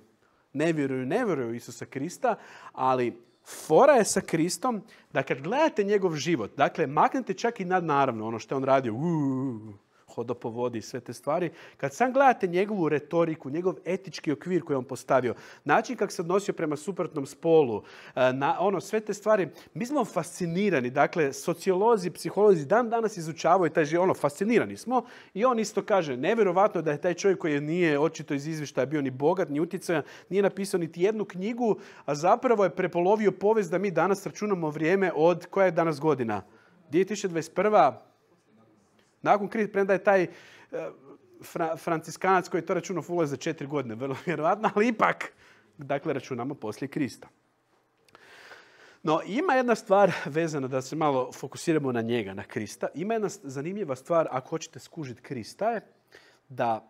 ne vjeruju, ne vjeruju Isusa Krista, ali fora je sa Kristom da kad gledate njegov život, dakle, maknete čak i nadnaravno ono što je on radio, uuuu hodopovodi i sve te stvari, kad sam gledate njegovu retoriku, njegov etički okvir koji je on postavio, način kako se odnosio prema suprotnom spolu, e, na, ono, sve te stvari, mi smo fascinirani. Dakle, sociolozi, psiholozi dan danas izučavaju taj život, ono, fascinirani smo i on isto kaže, nevjerovatno da je taj čovjek koji nije očito iz izvještaja bio ni bogat, ni utjecajan, nije napisao niti jednu knjigu, a zapravo je prepolovio povijest da mi danas računamo vrijeme od koja je danas godina. 2021. Nakon krize, premda je taj eh, franciskanac koji je to računao fulo za četiri godine, vrlo vjerojatno, ali ipak, dakle, računamo poslije Krista. No, ima jedna stvar vezana da se malo fokusiramo na njega, na Krista. Ima jedna zanimljiva stvar, ako hoćete skužiti Krista, je da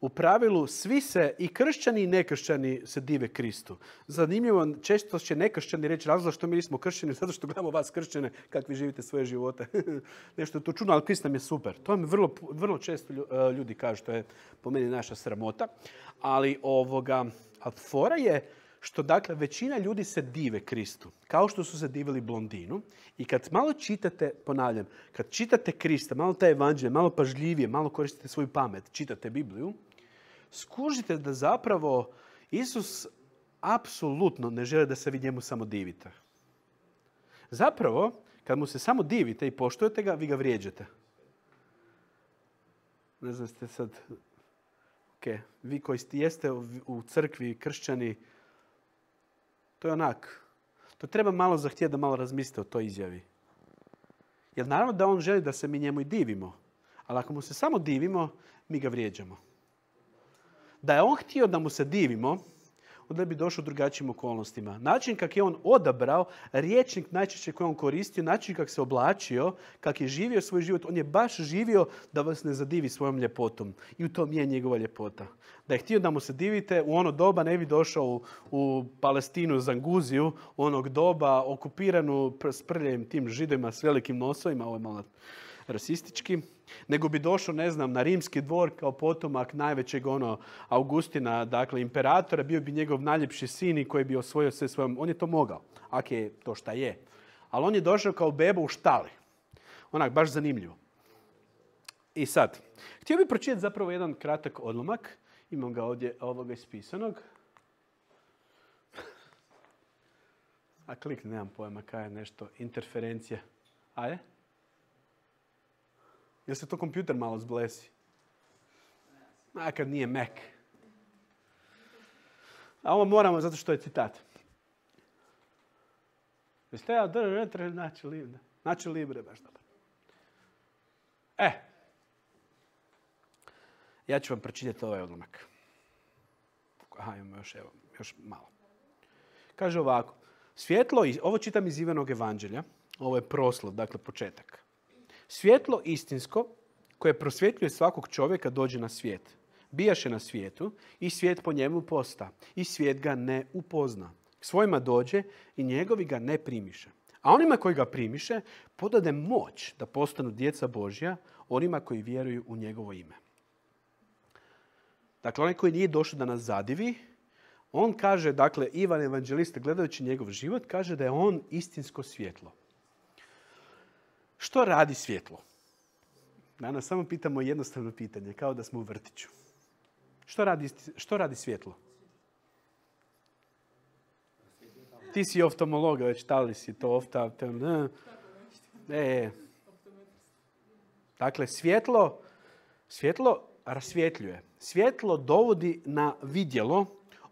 u pravilu svi se, i kršćani i nekršćani, se dive Kristu. Zanimljivo, često će nekršćani reći razlog što mi nismo kršćani, zato što gledamo vas kršćane, kakvi vi živite svoje živote. Nešto je to čuno, ali Krist nam je super. To mi vrlo, vrlo često e, ljudi kažu, što je po meni naša sramota. Ali ovoga, fora je što dakle većina ljudi se dive Kristu, kao što su se divili blondinu. I kad malo čitate, ponavljam, kad čitate Krista, malo taj evanđelje, malo pažljivije, malo koristite svoju pamet, čitate Bibliju, skužite da zapravo Isus apsolutno ne želi da se vi njemu samo divite. Zapravo, kad mu se samo divite i poštujete ga, vi ga vrijeđate. Ne znam, ste sad... Ok, vi koji jeste u crkvi, kršćani, to je onak. To treba malo zahtijeti da malo razmislite o toj izjavi. Jer naravno da on želi da se mi njemu i divimo. Ali ako mu se samo divimo, mi ga vrijeđamo. Da je on htio da mu se divimo, onda bi došao u drugačijim okolnostima. Način kak je on odabrao, riječnik najčešće koji on koristio, način kak se oblačio, kak je živio svoj život, on je baš živio da vas ne zadivi svojom ljepotom. I u tom je njegova ljepota. Da je htio da mu se divite, u ono doba ne bi došao u, Palestinu, Zanguziju, onog doba okupiranu s tim židima s velikim nosovima. Ovo je malo rasistički, nego bi došao, ne znam, na rimski dvor kao potomak najvećeg ono Augustina, dakle imperatora, bio bi njegov najljepši sin i koji bi osvojio sve svojom. On je to mogao, ako je to šta je. Ali on je došao kao beba u štali. Onak, baš zanimljivo. I sad, htio bih pročitati zapravo jedan kratak odlomak. Imam ga ovdje ovoga ispisanog. A klik, nemam pojma, kaj je nešto, interferencija. A je? Jel se to kompjuter malo zblesi? A kad nije Mac. A ovo moramo zato što je citat. Jeste ja drže, znači libre. Znači libre, baš dobro. E, ja ću vam pročitati ovaj odlomak. Aha, imamo još, evo, još malo. Kaže ovako. Svjetlo, ovo čitam iz Ivanog evanđelja. Ovo je proslov, dakle početak. Svjetlo istinsko koje prosvjetljuje svakog čovjeka dođe na svijet. Bijaše na svijetu i svijet po njemu posta i svijet ga ne upozna. svojima dođe i njegovi ga ne primiše. A onima koji ga primiše podade moć da postanu djeca Božja onima koji vjeruju u njegovo ime. Dakle, onaj koji nije došao da nas zadivi, on kaže, dakle, Ivan evanđelista, gledajući njegov život, kaže da je on istinsko svjetlo. Što radi svjetlo? Danas samo pitamo jednostavno pitanje, kao da smo u vrtiću. Što radi, što radi svjetlo? Ti si oftalmolog, već tali si to ofta. E. Dakle, svjetlo, svjetlo rasvjetljuje. Svjetlo dovodi na vidjelo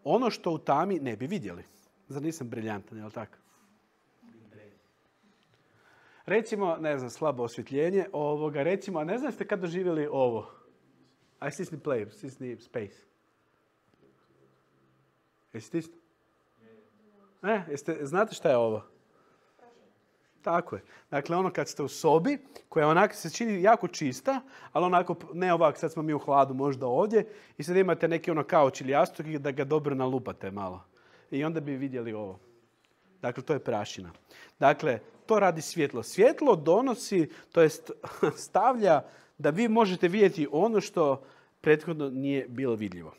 ono što u tami ne bi vidjeli. Zar nisam briljantan, je li tako? Recimo, ne znam, slabo osvjetljenje ovoga. Recimo, a ne znam ste kad doživjeli ovo? Aj stisni play, stisni space. stisni? Ne, jeste, znate šta je ovo? Tako je. Dakle, ono kad ste u sobi, koja onako se čini jako čista, ali onako, ne ovak, sad smo mi u hladu možda ovdje, i sad imate neki ono kauč ili jastuk da ga dobro nalupate malo. I onda bi vidjeli ovo. Dakle, to je prašina. Dakle, to radi svjetlo. Svjetlo donosi, to jest stavlja da vi možete vidjeti ono što prethodno nije bilo vidljivo.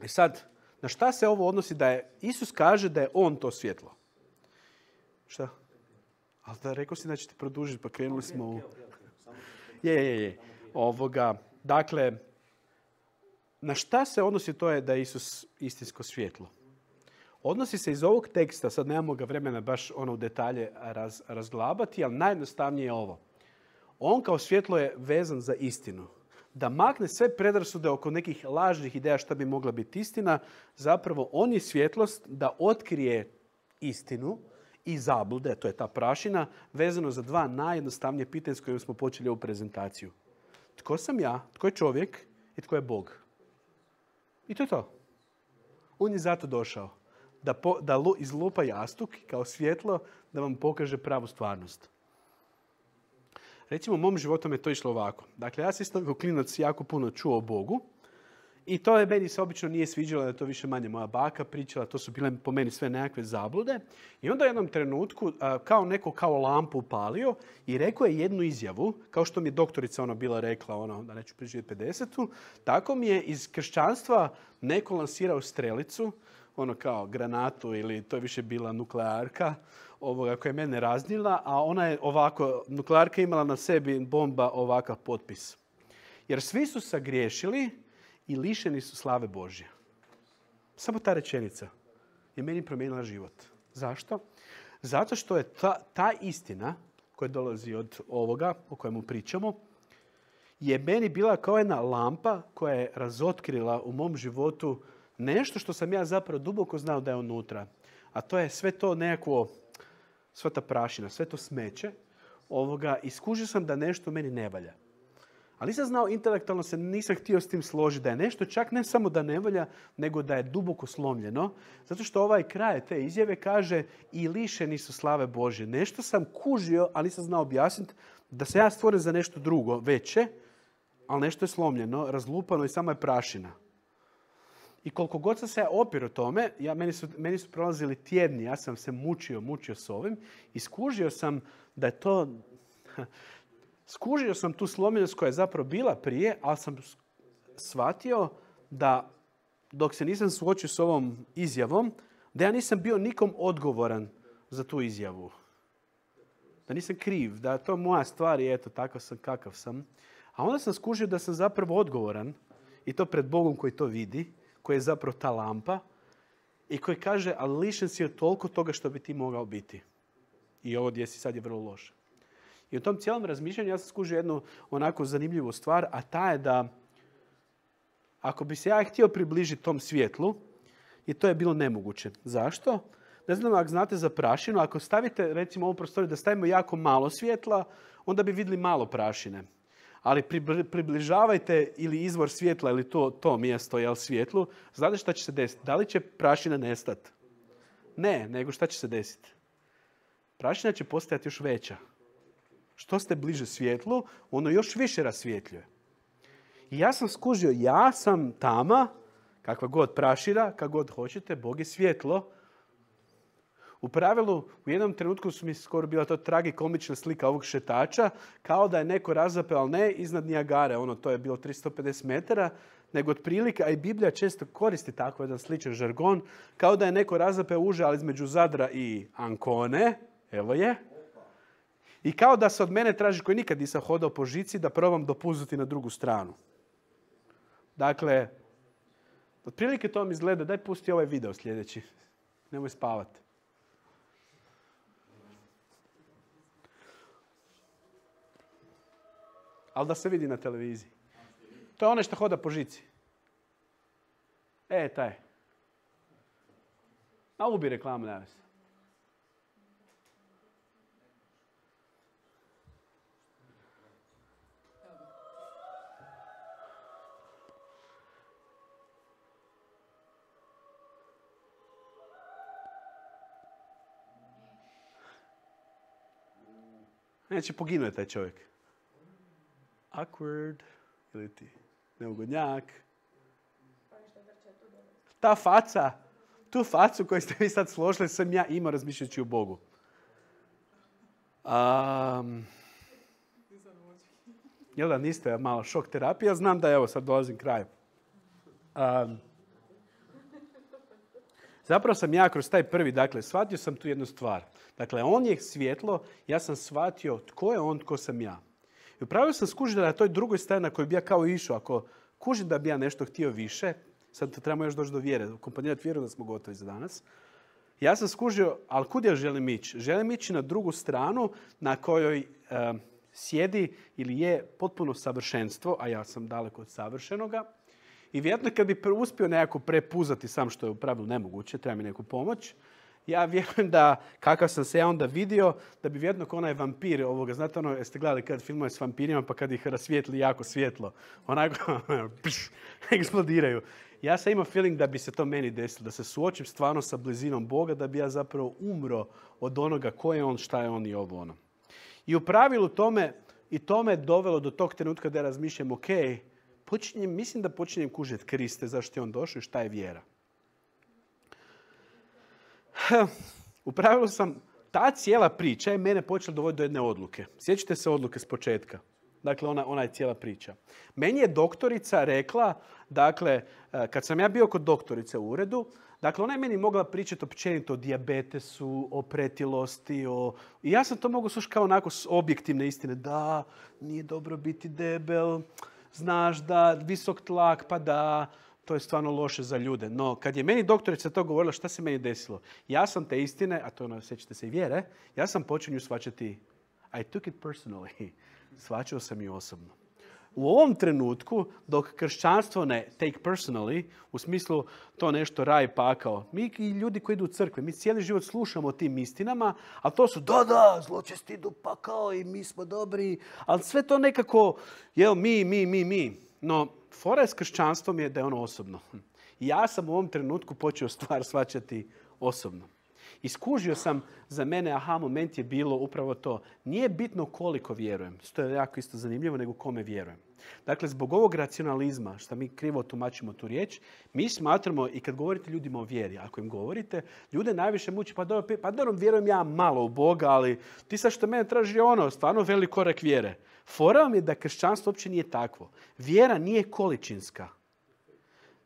I e sad, na šta se ovo odnosi? Da je, Isus kaže da je On to svjetlo. Šta? Ali da rekao si da ćete produžiti, pa krenuli smo u... Je, je, je. Ovoga, dakle, na šta se odnosi to je da je Isus istinsko svjetlo? Odnosi se iz ovog teksta, sad nemamo ga vremena baš ono u detalje raz, razglabati, ali najjednostavnije je ovo. On kao svjetlo je vezan za istinu. Da makne sve predrasude oko nekih lažnih ideja šta bi mogla biti istina, zapravo on je svjetlost da otkrije istinu i zablude, to je ta prašina, vezano za dva najjednostavnije pitanja s kojim smo počeli ovu prezentaciju. Tko sam ja, tko je čovjek i tko je Bog? I to je to. On je zato došao da, po, izlupa jastuk kao svjetlo da vam pokaže pravu stvarnost. Recimo, u mom životu me to išlo ovako. Dakle, ja sam isto klinac jako puno čuo o Bogu i to je meni se obično nije sviđalo da je to više manje moja baka pričala, to su bile po meni sve nekakve zablude. I onda u jednom trenutku kao neko kao lampu upalio i rekao je jednu izjavu, kao što mi je doktorica ona bila rekla, ona da neću preživjeti 50-u, tako mi je iz kršćanstva neko lansirao strelicu ono kao granatu ili to je više bila nuklearka ovoga koja je mene raznila, a ona je ovako, nuklearka imala na sebi bomba ovakav potpis. Jer svi su sagriješili i lišeni su slave Božje. Samo ta rečenica je meni promijenila život. Zašto? Zato što je ta, ta istina koja dolazi od ovoga o kojemu pričamo, je meni bila kao jedna lampa koja je razotkrila u mom životu nešto što sam ja zapravo duboko znao da je unutra. A to je sve to nekako, sva ta prašina, sve to smeće. Ovoga, iskužio sam da nešto meni ne valja. Ali nisam znao, intelektualno se nisam htio s tim složiti da je nešto čak ne samo da ne valja, nego da je duboko slomljeno. Zato što ovaj kraj te izjave kaže i lišeni su slave Bože. Nešto sam kužio, ali nisam znao objasniti da se ja stvoren za nešto drugo, veće, ali nešto je slomljeno, razlupano i samo je prašina. I koliko god sam se opir opiro tome, ja, meni, su, meni su prolazili tjedni, ja sam se mučio, mučio s ovim. I skužio sam da je to... skužio sam tu slomljenost koja je zapravo bila prije, ali sam shvatio da dok se nisam suočio s ovom izjavom, da ja nisam bio nikom odgovoran za tu izjavu. Da nisam kriv, da je to moja stvar i eto, takav sam, kakav sam. A onda sam skužio da sam zapravo odgovoran i to pred Bogom koji to vidi koji je zapravo ta lampa i koji kaže, ali lišen si od toliko toga što bi ti mogao biti. I ovo gdje si sad je vrlo loše. I u tom cijelom razmišljanju ja sam skužio jednu onako zanimljivu stvar, a ta je da ako bi se ja htio približiti tom svjetlu, i to je bilo nemoguće. Zašto? Ne znam ako znate za prašinu, ako stavite recimo ovu prostoriju da stavimo jako malo svjetla, onda bi vidjeli malo prašine ali približavajte ili izvor svjetla ili to, to mjesto jel, svjetlu, znate šta će se desiti? Da li će prašina nestati? Ne, nego šta će se desiti? Prašina će postajati još veća. Što ste bliže svjetlu, ono još više rasvjetljuje. I ja sam skužio, ja sam tama, kakva god prašina, kako god hoćete, Bog je svjetlo, u pravilu, u jednom trenutku su mi skoro bila to tragikomična slika ovog šetača, kao da je neko razapeo, ali ne iznad Nijagare, ono, to je bilo 350 metara, nego otprilike, a i Biblija često koristi tako jedan sličan žargon, kao da je neko razapeo uže, ali između Zadra i Ankone, evo je, i kao da se od mene traži, koji nikad nisam hodao po žici, da probam dopuzuti na drugu stranu. Dakle, otprilike to mi izgleda, daj pusti ovaj video sljedeći. Nemoj spavati. ali da se vidi na televiziji. To je onaj što hoda po žici. E, taj. A ubi reklamu navesti. Neće poginuo je taj čovjek awkward ili ti neugodnjak. Ta faca, tu facu koju ste vi sad složili sam ja imao razmišljajući o Bogu. Um, jel da niste malo šok terapija? Znam da evo sad dolazim kraj. Um, zapravo sam ja kroz taj prvi, dakle, shvatio sam tu jednu stvar. Dakle, on je svjetlo, ja sam shvatio tko je on, tko sam ja. I pravilu sam skužio da na toj drugoj strani na kojoj bi ja kao išao, ako kužim da bi ja nešto htio više, sad to trebamo još doći do vjere, komponirati vjeru da smo gotovi za danas, ja sam skužio, ali kud ja želim ići? Želim ići na drugu stranu na kojoj sjedi ili je potpuno savršenstvo, a ja sam daleko od savršenoga. I vjerojatno kad bi uspio nekako prepuzati sam što je u pravilu nemoguće, treba mi neku pomoć, ja vjerujem da, kakav sam se ja onda vidio, da bi vjerojatno onaj vampir ovoga, znate ono, jeste gledali kad filmove s vampirima pa kad ih rasvijetli jako svjetlo, onako ono, eksplodiraju. Ja sam imao feeling da bi se to meni desilo, da se suočim stvarno sa blizinom Boga, da bi ja zapravo umro od onoga ko je on, šta je on i ovo ono. I u pravilu tome, i tome me dovelo do tog trenutka da ja razmišljam, ok, mislim da počinjem kužet Kriste, zašto je on došao i šta je vjera. u pravilu sam, ta cijela priča je mene počela dovoditi do jedne odluke. Sjećate se odluke s početka. Dakle, ona, ona je cijela priča. Meni je doktorica rekla, dakle, e, kad sam ja bio kod doktorice u uredu, dakle, ona je meni mogla pričati općenito o dijabetesu, o pretilosti, o... I ja sam to mogu slušati kao onako s objektivne istine. Da, nije dobro biti debel, znaš da, visok tlak, pa da, to je stvarno loše za ljude. No, kad je meni doktorica to govorila, šta se meni desilo? Ja sam te istine, a to ono, sjećate se i vjere, ja sam počinju svačati, I took it personally, svačao sam ju osobno. U ovom trenutku, dok kršćanstvo ne take personally, u smislu to nešto raj pakao, mi i ljudi koji idu u crkve, mi cijeli život slušamo o tim istinama, a to su da, da, zločesti idu pakao i mi smo dobri, ali sve to nekako, jel, mi, mi, mi, mi. No, fora s kršćanstvom je da je ono osobno. Ja sam u ovom trenutku počeo stvar svačati osobno. Iskužio sam za mene, aha, moment je bilo upravo to. Nije bitno koliko vjerujem, što je jako isto zanimljivo, nego kome vjerujem. Dakle, zbog ovog racionalizma, što mi krivo tumačimo tu riječ, mi smatramo, i kad govorite ljudima o vjeri, ako im govorite, ljude najviše muči, pa dobro, pa dobro vjerujem ja malo u Boga, ali ti sad što mene traži ono, stvarno velik korak vjere. Fora vam je da kršćanstvo uopće nije takvo. Vjera nije količinska.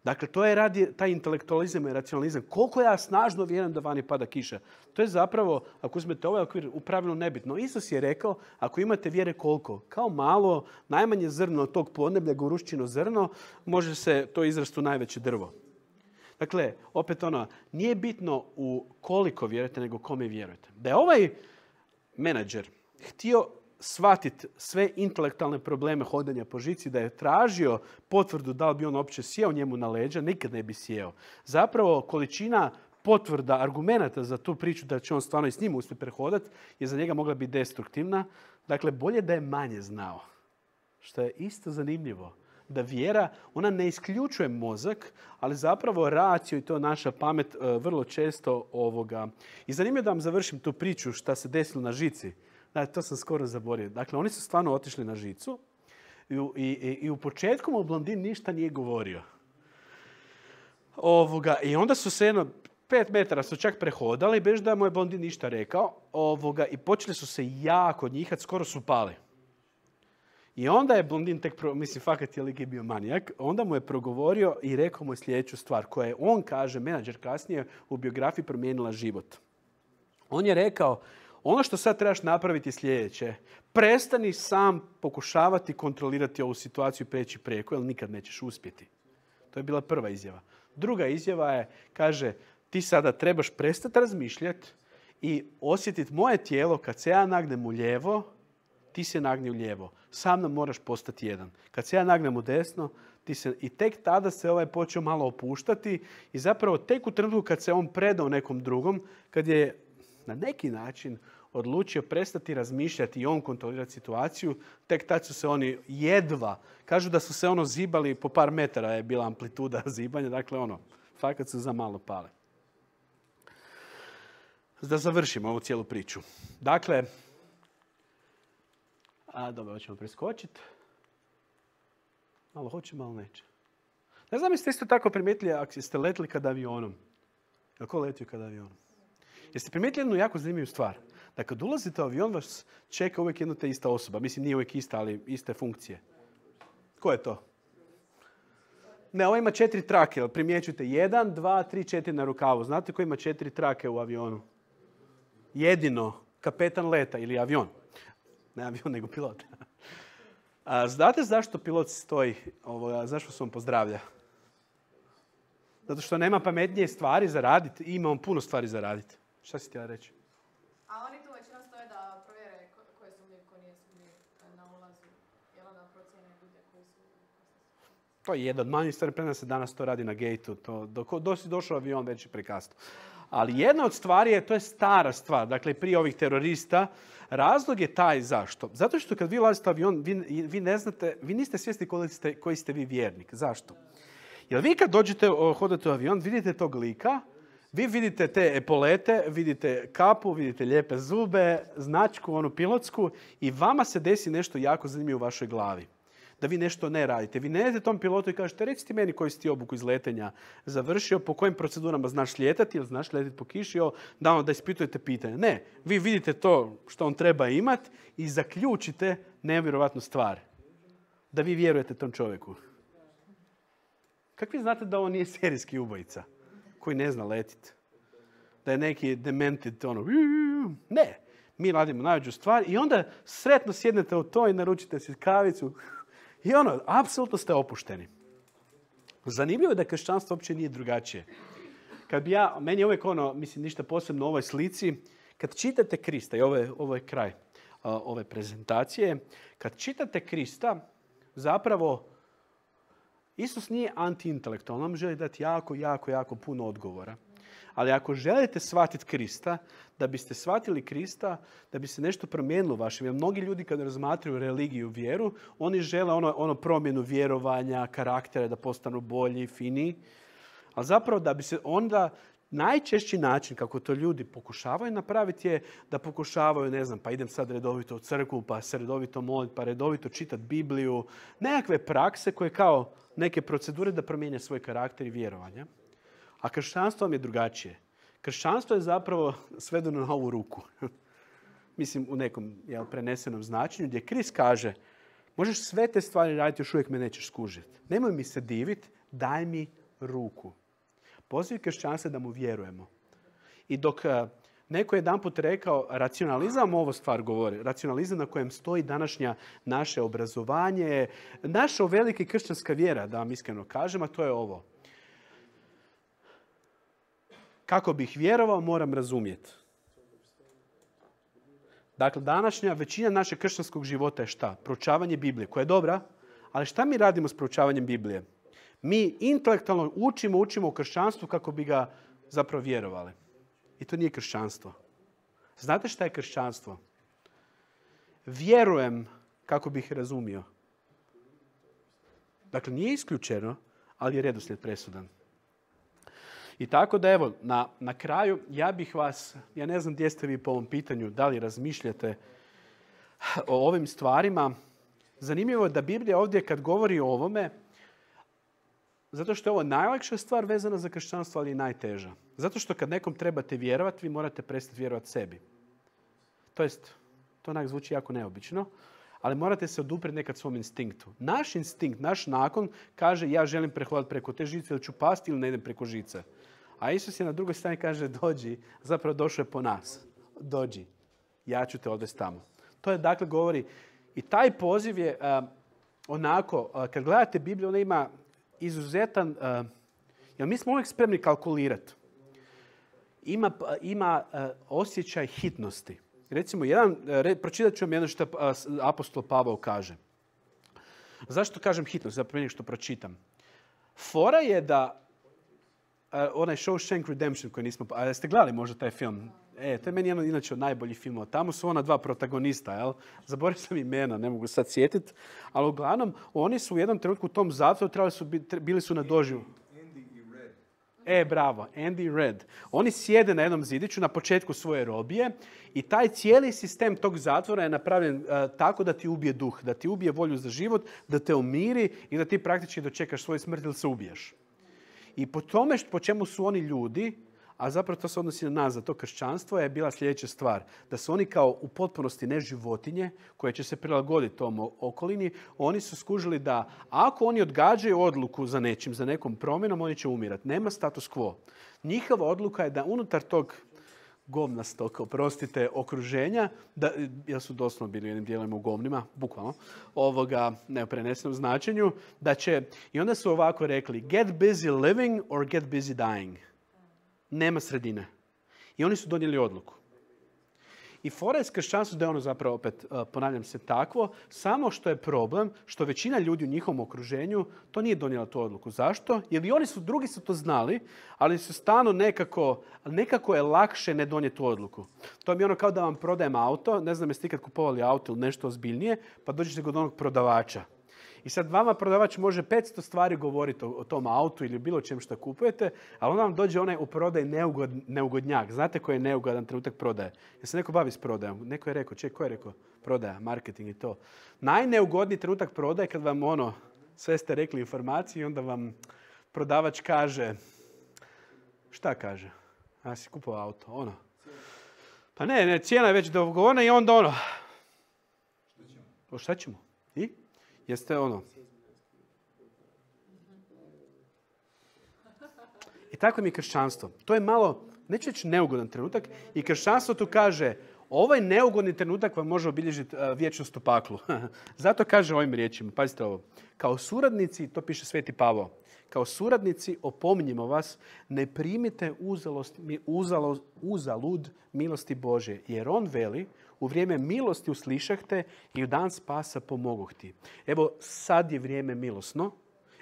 Dakle, to je radi taj intelektualizam i racionalizam. Koliko ja snažno vjerujem da vani pada kiša. To je zapravo, ako uzmete ovaj okvir, u pravilu nebitno. Isus je rekao, ako imate vjere koliko? Kao malo, najmanje zrno od tog podneblja, gorušćino zrno, može se to izrastu najveće drvo. Dakle, opet ono, nije bitno u koliko vjerujete, nego kome vjerujete. Da je ovaj menadžer htio shvatiti sve intelektualne probleme hodanja po žici, da je tražio potvrdu da li bi on uopće sjeo njemu na leđa, nikad ne bi sjeo. Zapravo količina potvrda argumenata za tu priču da će on stvarno i s njim uspjeti prehodati je za njega mogla biti destruktivna. Dakle, bolje da je manje znao. Što je isto zanimljivo. Da vjera, ona ne isključuje mozak, ali zapravo racio i to naša pamet e, vrlo često ovoga. I zanimljivo da vam završim tu priču šta se desilo na žici. Da, to sam skoro zaborio. Dakle, oni su stvarno otišli na žicu i, i, i u početku mu blondin ništa nije govorio. Ovoga, I onda su se jedno, pet metara su čak prehodali, bez da mu je blondin ništa rekao. Ovoga, I počeli su se jako njihat, skoro su pali. I onda je blondin tek, mislim, fakat je lik bio manijak, onda mu je progovorio i rekao mu sljedeću stvar, koja je on, kaže, menadžer kasnije u biografiji promijenila život. On je rekao, ono što sad trebaš napraviti je sljedeće. Prestani sam pokušavati kontrolirati ovu situaciju i preći preko, jer nikad nećeš uspjeti. To je bila prva izjava. Druga izjava je, kaže, ti sada trebaš prestati razmišljati i osjetiti moje tijelo kad se ja nagnem u lijevo, ti se nagni u lijevo. Sam nam moraš postati jedan. Kad se ja nagnem u desno, ti se... I tek tada se ovaj počeo malo opuštati i zapravo tek u trenutku kad se on predao nekom drugom, kad je na neki način odlučio prestati razmišljati i on kontrolirati situaciju, tek tad su se oni jedva, kažu da su se ono zibali, po par metara je bila amplituda zibanja, dakle ono, fakat su za malo pale. Da završimo ovu cijelu priču. Dakle, a, dobro, hoćemo preskočiti. Malo hoće, malo neće. Ne znam jeste isto tako primijetili ako ste letili kad avionom. Kako letio kad avionom? Jeste primijetili jednu jako zanimljivu stvar? Da kad ulazite u avion, vas čeka uvijek jedna te ista osoba. Mislim, nije uvijek ista, ali iste funkcije. Ko je to? Ne, ovo ima četiri trake. Primjećujte, jedan, dva, tri, četiri na rukavu. Znate koji ima četiri trake u avionu? Jedino, kapetan leta ili avion. Ne avion, nego pilot. znate zašto pilot stoji, ovo zašto se on pozdravlja? Zato što nema pametnije stvari za raditi, ima on puno stvari za raditi. Šta si htjela reći? A oni tu stoje da provjere koje su nije e, na ulazu. Jel koji su... To je jedna od manjih stvari, prema se danas to radi na gejtu, to, dok, si došao avion već je prekasno. Ali jedna od stvari je, to je stara stvar, dakle prije ovih terorista, razlog je taj zašto. Zato što kad vi lazite avion, vi, vi ne znate, vi niste svjesni koji ste, koji ste vi vjernik. Zašto? Jer vi kad dođete, hodate u avion, vidite tog lika, vi vidite te epolete, vidite kapu, vidite lijepe zube, značku, onu pilotsku i vama se desi nešto jako zanimljivo u vašoj glavi. Da vi nešto ne radite. Vi ne jedete tom pilotu i kažete recite ti meni koji si ti obuku iz letenja završio, po kojim procedurama znaš ljetati ili znaš letiti po kiši, da da ispitujete pitanje. Ne, vi vidite to što on treba imati i zaključite nevjerovatnu stvar. Da vi vjerujete tom čovjeku. Kako vi znate da on nije serijski ubojica? koji ne zna letiti. Da je neki demented, ono, ne. Mi radimo najveću stvar i onda sretno sjednete u to i naručite si kavicu. I ono, apsolutno ste opušteni. Zanimljivo je da kršćanstvo uopće nije drugačije. Kad bi ja, meni je uvijek ono, mislim, ništa posebno u ovoj slici, kad čitate Krista, i ovo je, ovo je kraj ove prezentacije, kad čitate Krista, zapravo Isus nije antiintelektualan, vam želi dati jako, jako, jako puno odgovora. Ali ako želite shvatiti Krista, da biste shvatili Krista, da bi se nešto promijenilo vašem. Jer mnogi ljudi kada razmatraju religiju, vjeru, oni žele ono, ono promjenu vjerovanja, karaktera, da postanu bolji, finiji. Ali zapravo da bi se onda najčešći način kako to ljudi pokušavaju napraviti je da pokušavaju, ne znam, pa idem sad redovito u crkvu, pa se redovito molit, pa redovito čitati Bibliju, nekakve prakse koje kao neke procedure da promijene svoj karakter i vjerovanja. A kršćanstvo vam je drugačije. Kršćanstvo je zapravo svedeno na ovu ruku. Mislim, u nekom jel, prenesenom značenju, gdje Kris kaže možeš sve te stvari raditi, još uvijek me nećeš skužiti. Nemoj mi se divit, daj mi ruku. Poziv kršćanstva da mu vjerujemo. I dok eh, Neko je jedan put rekao, racionalizam ovo stvar govori, racionalizam na kojem stoji današnja naše obrazovanje, naša velika kršćanska vjera, da vam iskreno kažem, a to je ovo. Kako bih vjerovao, moram razumjeti. Dakle, današnja većina našeg kršćanskog života je šta? Proučavanje Biblije, koja je dobra, ali šta mi radimo s proučavanjem Biblije? Mi intelektualno učimo, učimo u kršćanstvu kako bi ga zapravo vjerovali. I to nije kršćanstvo. Znate šta je kršćanstvo? Vjerujem kako bih razumio. Dakle, nije isključeno, ali je redoslijed presudan. I tako da evo, na, na kraju ja bih vas, ja ne znam gdje ste vi po ovom pitanju, da li razmišljate o ovim stvarima. Zanimljivo je da Biblija ovdje kad govori o ovome, zato što je ovo najlakša stvar vezana za kršćanstvo, ali i najteža. Zato što kad nekom trebate vjerovati, vi morate prestati vjerovati sebi. To jest, to onak zvuči jako neobično, ali morate se oduprijeti nekad svom instinktu. Naš instinkt, naš nakon kaže ja želim prehodati preko te žice ili ću pasti ili ne idem preko žice. A Isus je na drugoj strani kaže dođi, zapravo došao je po nas. Dođi, ja ću te odvesti tamo. To je dakle govori i taj poziv je eh, onako, eh, kad gledate Bibliju, ona ima izuzetan, ja eh, jer mi smo uvijek spremni kalkulirati. Ima, ima eh, osjećaj hitnosti. Recimo, jedan, eh, pročitat ću vam jedno što apostol Pavao kaže. Zašto kažem hitnost? Zapravo što pročitam. Fora je da onaj Shawshank Redemption koji nismo... A jeste gledali možda taj film? E, to je meni jedan inače od najboljih filmova. Tamo su ona dva protagonista, jel? Zaboravio sam imena, ne mogu sad sjetiti. Ali uglavnom, oni su u jednom trenutku u tom zatvoru trebali su, bili su na doživu. E, bravo, Andy Red. Oni sjede na jednom zidiću na početku svoje robije i taj cijeli sistem tog zatvora je napravljen e, tako da ti ubije duh, da ti ubije volju za život, da te umiri i da ti praktički dočekaš svoju smrt ili se ubiješ. I po tome po čemu su oni ljudi, a zapravo to se odnosi na nas, za to kršćanstvo je bila sljedeća stvar. Da su oni kao u potpunosti ne životinje koje će se prilagoditi tom okolini, oni su skužili da ako oni odgađaju odluku za nečim, za nekom promjenom, oni će umirati. Nema status quo. Njihova odluka je da unutar tog gomnastog, oprostite, okruženja, da, jer su doslovno bili jednim dijelom u gomnima, bukvalno, ovoga ne značenju, da će, i onda su ovako rekli, get busy living or get busy dying. Nema sredine. I oni su donijeli odluku. I fora je s da je ono zapravo opet, e, ponavljam se, takvo, samo što je problem što većina ljudi u njihovom okruženju to nije donijela tu odluku. Zašto? Jer i oni su, drugi su to znali, ali su stano nekako, nekako je lakše ne donijeti tu odluku. To mi je ono kao da vam prodajem auto, ne znam jeste ikad kupovali auto ili nešto ozbiljnije, pa dođete kod onog prodavača i sad vama prodavač može 500 stvari govoriti o, tom autu ili bilo čem što kupujete, ali onda vam dođe onaj u prodaj neugodnjak. Znate koji je neugodan trenutak prodaje? Jer se neko bavi s prodajom. Neko je rekao, čekaj ko je rekao? Prodaja, marketing i to. Najneugodniji trenutak prodaje kad vam ono, sve ste rekli informacije i onda vam prodavač kaže, šta kaže? A si kupao auto, ono. Pa ne, ne, cijena je već dogovorena i onda ono. Šta ćemo? O pa šta ćemo? jeste ono. I tako mi je kršćanstvo. To je malo, neću reći neugodan trenutak, i kršćanstvo tu kaže, ovaj neugodni trenutak vam može obilježiti e, vječnost u paklu. Zato kaže ovim riječima, pazite ovo, kao suradnici, to piše Sveti Pavo, kao suradnici opominjimo vas, ne primite uzalud milosti Bože, jer on veli, u vrijeme milosti uslišahte i u dan spasa pomogoh ti. Evo sad je vrijeme milosno,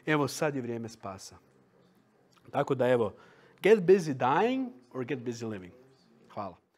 evo sad je vrijeme spasa. Tako da evo, get busy dying or get busy living. Hvala.